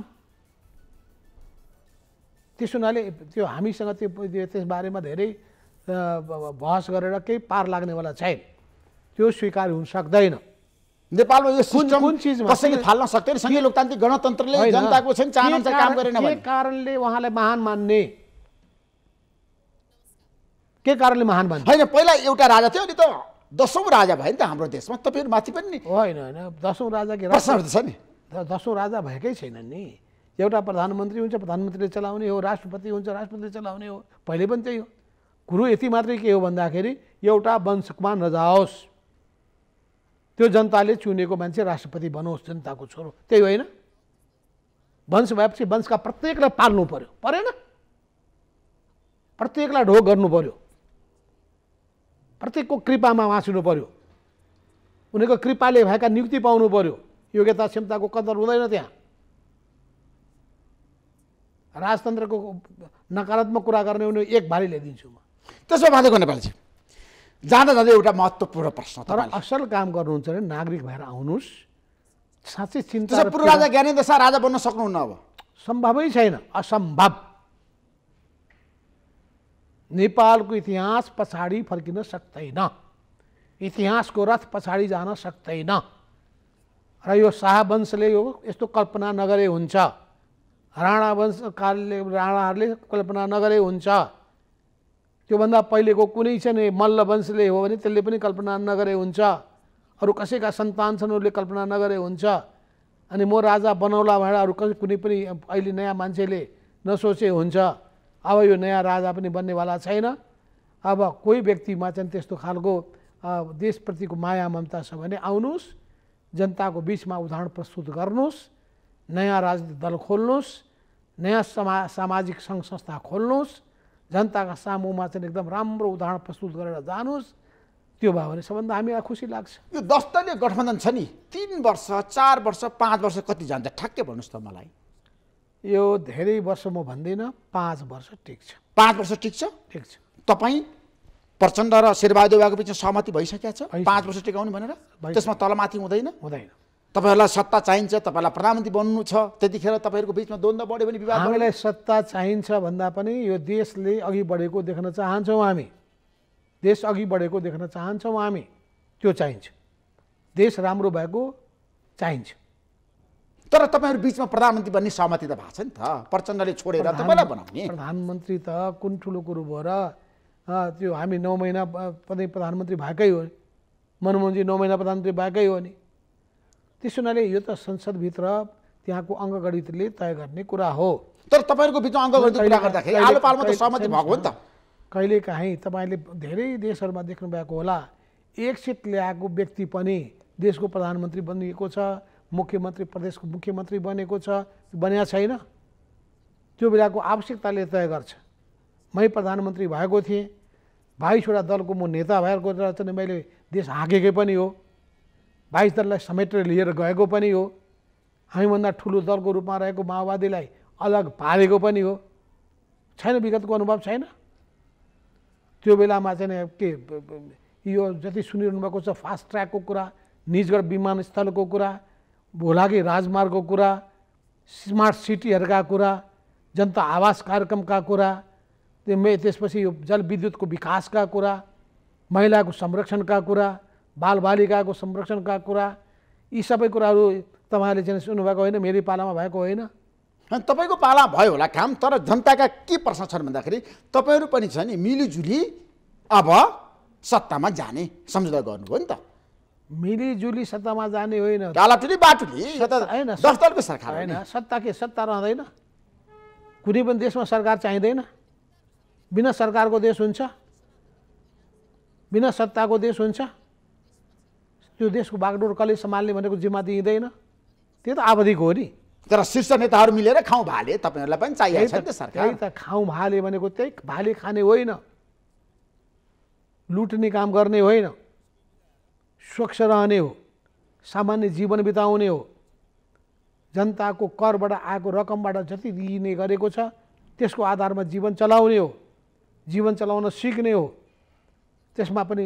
त्यस हुनाले त्यो हामीसँग त्यो त्यसबारेमा धेरै बहस गरेर केही पार लाग्नेवाला छैन त्यो स्वीकार हुन सक्दैन नेपालमा यो सिस्टम कुन कसैले फाल्न सक्दैन सँगै लोकतान्त्रिक गणतन्त्रले जनताको छैन काम गरेन कारणले उहाँलाई महान मान्ने के कारणले महान मान्ने होइन पहिला एउटा राजा थियो नि त दसौँ राजा भयो नि त हाम्रो देशमा तपाईँहरू माथि पनि नि होइन होइन दसौँ राजा के छ नि दसौँ राजा भएकै छैनन् नि एउटा प्रधानमन्त्री हुन्छ प्रधानमन्त्रीले चलाउने हो राष्ट्रपति हुन्छ राष्ट्रपतिले चलाउने हो पहिले पनि त्यही हो कुरो यति मात्रै के हो भन्दाखेरि एउटा वंशकमा नजाओस् त्यो जनताले चुनेको मान्छे राष्ट्रपति बनोस् जनताको छोरो त्यही होइन वंश भएपछि वंशका प्रत्येकलाई पाल्नु पऱ्यो परेन प्रत्येकलाई ढोग गर्नु पऱ्यो प्रत्येकको कृपामा बाँच्नु पऱ्यो उनीहरूको कृपाले भएका नियुक्ति पाउनु पऱ्यो योग्यता क्षमताको कदर हुँदैन त्यहाँ राजतन्त्रको नकारात्मक कुरा गर्ने भने एक भारी ल्याइदिन्छु म त्यसो भनेको नेपालजी जाँदा जाँदै एउटा महत्त्वपूर्ण प्रश्न तर असल काम गर्नुहुन्छ भने नागरिक भएर आउनुहोस् साँच्चै चिन्ता राजा ज्ञानेन्द्र शाह राजा बन्न सक्नुहुन्न अब सम्भवै छैन असम्भव नेपालको इतिहास पछाडि फर्किन सक्दैन इतिहासको रथ पछाडि जान सक्दैन र यो शाहवंशले यो यस्तो कल्पना नगरे हुन्छ राणा राणाहरूले कल्पना नगरे हुन्छ त्योभन्दा पहिलेको कुनै छ नि मल्ल वंशले हो भने त्यसले पनि कल्पना नगरे हुन्छ अरू कसैका सन्तान छन् उसले कल्पना नगरे हुन्छ अनि म राजा बनाउला भनेर अरू कसै कुनै पनि अहिले नयाँ मान्छेले नसोचे हुन्छ अब यो नयाँ राजा पनि बन्नेवाला छैन अब कोही व्यक्तिमा चाहिँ त्यस्तो खालको देशप्रतिको माया ममता छ भने आउनुहोस् जनताको बिचमा उदाहरण प्रस्तुत गर्नुहोस् नयाँ राजनीतिक दल खोल्नुहोस् नयाँ समा सामाजिक सङ्घ संस्था खोल्नुहोस् जनताका सामुमा चाहिँ एकदम राम्रो उदाहरण प्रस्तुत गरेर जानुहोस् त्यो भयो भने सबभन्दा हामीलाई खुसी लाग्छ यो दस दलीय गठबन्धन छ नि तिन वर्ष चार वर्ष पाँच वर्ष कति जान्छ ठ्याक्कै भन्नुहोस् त मलाई यो धेरै वर्ष म भन्दिनँ पाँच वर्ष टिक्छ पाँच वर्ष टिक्छ टिक्छ तपाईँ प्रचण्ड र शेरबहादुर बाबाको बिचमा सहमति भइसकेको छ पाँच वर्ष टिकाउनु भनेर त्यसमा तलमाथि हुँदैन हुँदैन तपाईँहरूलाई सत्ता चाहिन्छ तपाईँलाई प्रधानमन्त्री बन्नु छ त्यतिखेर तपाईँहरूको बिचमा द्वन्द्व बढ्यो भने विवाद हामीलाई सत्ता चाहिन्छ भन्दा पनि यो देशले अघि बढेको देख्न चाहन्छौँ हामी देश अघि बढेको देख्न चाहन्छौँ हामी त्यो चाहिन्छ देश राम्रो भएको चाहिन्छ तर तपाईँहरू बिचमा प्रधानमन्त्री बन्ने सहमति त भएको छ नि त प्रचण्डले छोडेर तपाईँलाई बनाउने प्रधानमन्त्री त कुन ठुलो कुरो भयो र त्यो हामी नौ महिना पनि प्रधानमन्त्री भएकै हो नि मनमोहनजी नौ महिना प्रधानमन्त्री भएकै हो नि त्यस हुनाले यो त संसदभित्र त्यहाँको अङ्गगणितले तय गर्ने कुरा हो तर तपाईँहरूको बिचमा अङ्गगणित कुरा गर्दाखेरि सहमति भएको हो नि त कहिलेकाहीँ तपाईँले धेरै देशहरूमा देख्नु भएको होला एक सिट ल्याएको व्यक्ति पनि देशको प्रधानमन्त्री बनिएको छ मुख्यमन्त्री प्रदेशको मुख्यमन्त्री बनेको छ बनेको छैन त्यो बेलाको आवश्यकताले तय गर्छ मै प्रधानमन्त्री भएको थिएँ बाइसवटा दलको म नेता भएर गएर मैले देश हाँकेकै पनि हो बाइस दललाई समेटेर लिएर गएको पनि हो हामीभन्दा ठुलो दलको रूपमा रहेको माओवादीलाई अलग पारेको पनि हो छैन विगतको अनुभव छैन त्यो बेलामा चाहिँ के यो जति सुनिरहनु भएको छ फास्ट ट्र्याकको कुरा निजगढ विमानस्थलको कुरा भोलागी राजमार्गको कुरा स्मार्ट सिटीहरूका कुरा जनता आवास कार्यक्रमका कुरा त्यसपछि यो जलविद्युतको विकासका कुरा महिलाको संरक्षणका कुरा बालबालिकाको संरक्षणका कुरा यी सबै कुराहरू तपाईँहरूले चाहिँ सुन्नुभएको होइन मेरै पालामा भएको होइन तपाईँको पाला भयो होला काम तर जनताका के प्रश्न छन् भन्दाखेरि तपाईँहरू पनि छ नि मिलिजुली अब सत्तामा जाने सम्झौता गर्नुभयो नि त मिलिजुली सत्तामा जाने होइन होइन सरकार होइन सत्ता के सत्ता रहँदैन कुनै पनि देशमा सरकार चाहिँदैन बिना सरकारको देश हुन्छ बिना सत्ताको देश हुन्छ त्यो देशको बागडोर कसले सम्हाल्ने भनेको जिम्मा दिइँदैन त्यो त आवधिक हो नि तर शीर्ष नेताहरू मिलेर खाउँ भाले तपाईँहरूलाई पनि चाहिएको छ नि त सरकार त खाउँ भाले भनेको त्यही भाले खाने होइन लुट्ने काम गर्ने होइन स्वच्छ रहने हो सामान्य जीवन बिताउने हो जनताको करबाट आएको रकमबाट जति दिइने गरेको छ त्यसको आधारमा जीवन चलाउने हो जीवन चलाउन सिक्ने हो त्यसमा पनि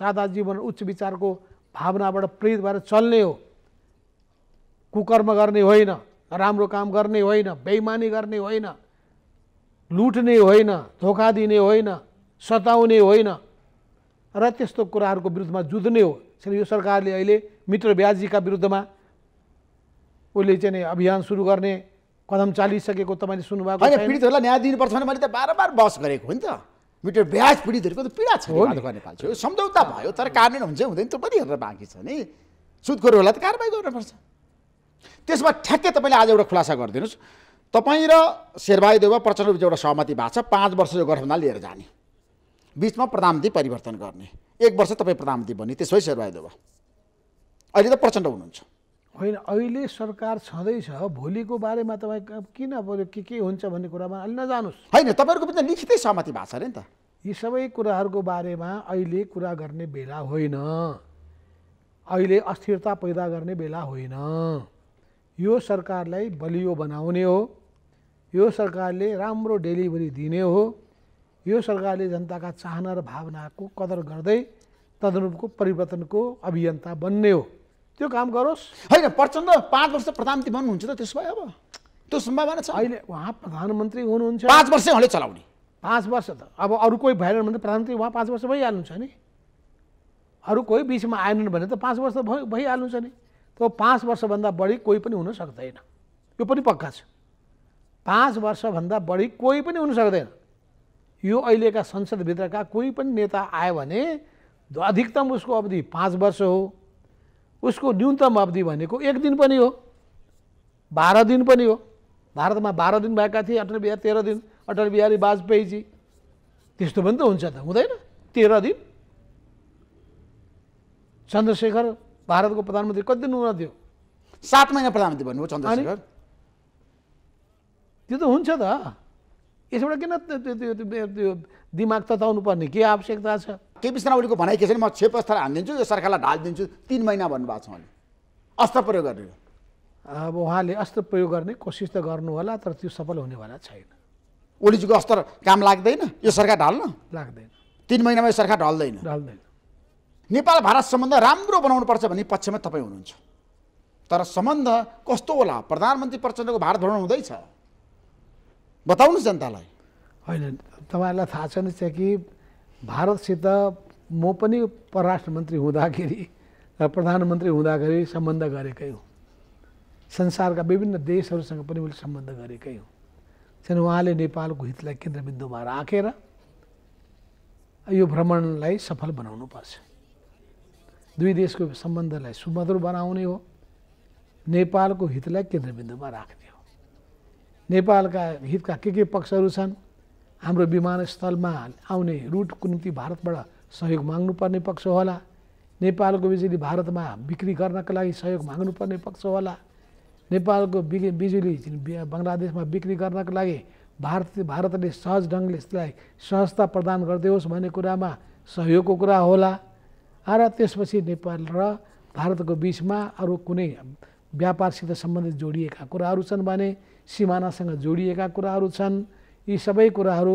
सादा जीवन उच्च विचारको भावनाबाट प्रेरित भएर चल्ने हो कुकर्म गर्ने होइन राम्रो काम गर्ने होइन बेइमानी गर्ने होइन लुट्ने होइन धोका दिने होइन सताउने होइन र त्यस्तो कुराहरूको विरुद्धमा जुझ्ने हो किनभने यो सरकारले अहिले मित्र ब्याजीका विरुद्धमा उसले चाहिँ अभियान सुरु गर्ने कदम चालिसकेको तपाईँले सुन्नुभएको पीडितहरूलाई न्याय दिनुपर्छ भने मैले त बारम्बार बस गरेको हो नि त मिटर ब्याज पीडितहरूको त पीडा छ नेपाल छ सम्झौता भयो तर कार्यान्वयन हुन्छ हुँदैन त्यो पनि हेरेर बाँकी छ नि सुदखोरहरूलाई त कारवाही गर्नुपर्छ त्यसमा ठ्याक्कै तपाईँले आज एउटा खुलासा गरिदिनुहोस् तपाईँ र देवमा प्रचण्ड रूपमा एउटा सहमति भएको छ पाँच वर्ष यो गठबन्धन लिएर जाने बिचमा प्रधानमन्त्री परिवर्तन गर्ने एक वर्ष तपाईँ प्रधानमन्त्री बन्ने त्यसो शेरबहादेव अहिले त प्रचण्ड हुनुहुन्छ होइन अहिले सरकार छँदैछ भोलिको बारेमा तपाईँ किन अब के के हुन्छ भन्ने कुरामा अलि नजानुहोस् होइन तपाईँहरूको पनि त लिखितै सहमति भएको छ अरे नि त यी सबै कुराहरूको बारेमा अहिले कुरा गर्ने बेला होइन अहिले अस्थिरता पैदा गर्ने बेला होइन यो सरकारलाई बलियो बनाउने हो यो सरकारले राम्रो डेलिभरी दिने हो यो सरकारले जनताका चाहना र भावनाको कदर गर्दै तदनुरूपको परिवर्तनको अभियन्ता बन्ने हो त्यो काम गरोस् होइन प्रचण्ड पाँच वर्ष प्रधानमन्त्री भन्नुहुन्छ त त्यसो भए अब त्यो सम्भावना छ अहिले उहाँ प्रधानमन्त्री हुनुहुन्छ पाँच वर्ष उहाँले चलाउने पाँच वर्ष त अब अरू कोही भएन भने त प्रधानमन्त्री उहाँ पाँच वर्ष भइहाल्नुहुन्छ नि अरू कोही बिचमा आएनन् भने त पाँच वर्ष भइ भइहाल्नुहुन्छ नि त्यो पाँच वर्षभन्दा बढी कोही पनि हुन सक्दैन यो पनि पक्का छ पाँच वर्षभन्दा बढी कोही पनि हुन सक्दैन यो अहिलेका संसदभित्रका कोही पनि नेता आयो भने अधिकतम उसको अवधि पाँच वर्ष हो उसको न्यूनतम अवधि भनेको एक दिन पनि हो बाह्र दिन पनि हो भारतमा बाह्र दिन भएका थिए अटल बिहारी तेह्र दिन अटल बिहारी वाजपेयीजी त्यस्तो पनि त हुन्छ त हुँदैन तेह्र दिन चन्द्रशेखर भारतको प्रधानमन्त्री कति दिन हुन थियो सात महिना प्रधानमन्त्री भन्नुभयो चन्द्रशेखर त्यो त हुन्छ त यसबाट किन त्यो दिमाग तताउनु पर्ने के आवश्यकता छ केपी शर्मा ओलीको भनाइ के छ भने म क्षेपस्थल हानिदिन्छु यो सरकारलाई ढालिदिन्छु तिन महिना भन्नुभएको छ उहाँले अस्त्र प्रयोग गरेर अब उहाँले अस्त्र प्रयोग गर्ने कोसिस त गर्नु होला तर त्यो सफल हुनेवाला छैन ओलीजीको अस्त्र काम लाग्दैन यो सरकार ढाल्न लाग्दैन तिन महिनामा यो सरकार ढल्दैन ढल्दैन नेपाल भारत सम्बन्ध राम्रो बनाउनु पर्छ भन्ने पक्षमा तपाईँ हुनुहुन्छ तर सम्बन्ध कस्तो होला प्रधानमन्त्री प्रचण्डको भारत भ्रमण हुँदैछ बताउनु जनतालाई होइन तपाईँहरूलाई थाहा छैन कि भारतसित म पनि परराष्ट्र मन्त्री हुँदाखेरि र प्रधानमन्त्री हुँदाखेरि सम्बन्ध गरेकै हुँ संसारका विभिन्न देशहरूसँग पनि मैले सम्बन्ध गरेकै हुँ किनभने उहाँले नेपालको हितलाई केन्द्रबिन्दुमा राखेर यो भ्रमणलाई सफल बनाउनुपर्छ दुई देशको सम्बन्धलाई सुमधुर बनाउने हो नेपालको हितलाई केन्द्रबिन्दुमा राख्ने हो नेपालका हितका के के पक्षहरू छन् हाम्रो विमानस्थलमा आउने रुटको निम्ति भारतबाट सहयोग माग्नुपर्ने पक्ष होला नेपालको बिजुली भारतमा बिक्री गर्नका लागि सहयोग माग्नुपर्ने पक्ष होला नेपालको बिजुली बङ्गलादेशमा बिक्री गर्नका लागि भारत भारतले सहज ढङ्गले यसलाई सहजता प्रदान गरिदियोस् भन्ने कुरामा सहयोगको कुरा होला र त्यसपछि नेपाल र भारतको बिचमा अरू कुनै व्यापारसित सम्बन्धित जोडिएका कुराहरू छन् भने सिमानासँग जोडिएका कुराहरू छन् यी सबै कुराहरू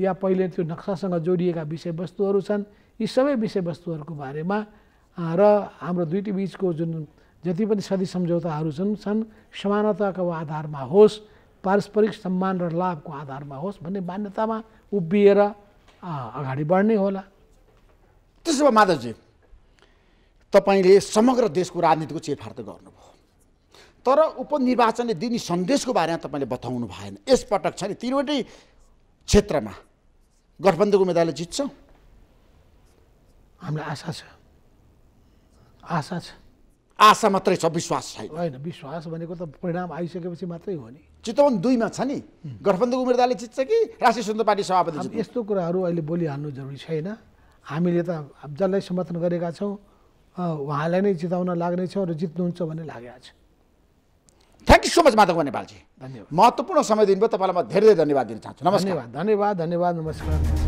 या पहिले त्यो नक्सासँग जोडिएका विषयवस्तुहरू छन् यी सबै विषयवस्तुहरूको बारेमा र हाम्रो दुइटै बिचको जुन जति पनि सधैँ सम्झौताहरू छन् छन् समानताको आधारमा होस् पारस्परिक सम्मान र लाभको आधारमा होस् भन्ने मान्यतामा उभिएर अगाडि बढ्ने होला त्यसो भए माधवजी तपाईँले समग्र देशको राजनीतिको चेतफार त गर्नुभयो तर उपनिर्वाचनले दिने सन्देशको बारेमा तपाईँले बताउनु भएन यसपटक छ नि तिनवटै क्षेत्रमा गठबन्धनको उम्मेदवारले जित्छ हामीलाई आशा छ आशा छ आशा मात्रै छ विश्वास छैन होइन विश्वास भनेको त परिणाम आइसकेपछि मात्रै हो नि चितवन दुईमा छ नि गठबन्धनको उम्मेदवारले जित्छ कि राष्ट्रिय स्वतन्त्र पार्टी सभापति यस्तो कुराहरू अहिले बोलिहाल्नु जरुरी छैन हामीले त जसलाई समर्थन गरेका छौँ उहाँलाई नै जिताउन लाग्नेछौँ र जित्नुहुन्छ भन्ने लागेको छ thank you so much Madhav नेपालजी धन्यवाद महत्त्वपूर्ण समय दिनुभयो तपाईँलाई म धेरै धेरै धन्यवाद दिन चाहन्छु नमस्कार धन्यवाद धन्यवाद धन्यवाद नमस्कार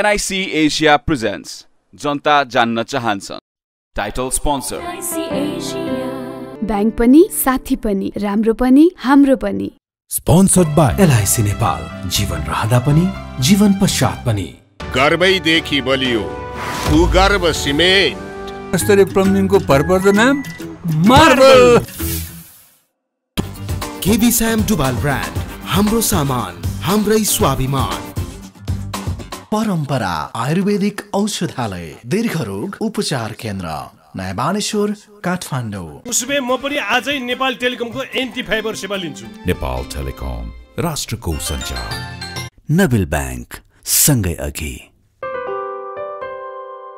एनआइसी एसिया प्रेजेन्ट्स जनता जान्न चाहन्छन् टाइटल स्पोन्सर ब्याङ्क पनि साथी पनि राम्रो पनि हाम्रो पनि स्पोन्सर्ड बाई एलआइसी नेपाल जीवन रहँदा पनि जीवन पश्चात पनि गर्वैदेखि बलियो भूगर्भ सिमेन्ट स्तरीय प्लम्बिङको भरपर्दो नाम मार्बल केबी साम डुबाल ब्रान्ड हाम्रो सामान हाम्रै स्वाभिमान परम्परा आयुर्वेदिक औषधालय दीर्घ रोग उपचार केन्द्र नयाँ बानेश्वर काठमाडौँ उसमे म पनि आजै नेपाल टेलिकमको एन्टी फाइबर सेवा लिन्छु नेपाल टेलिकम राष्ट्रको सञ्चार नबिल ब्याङ्क सँगै अघि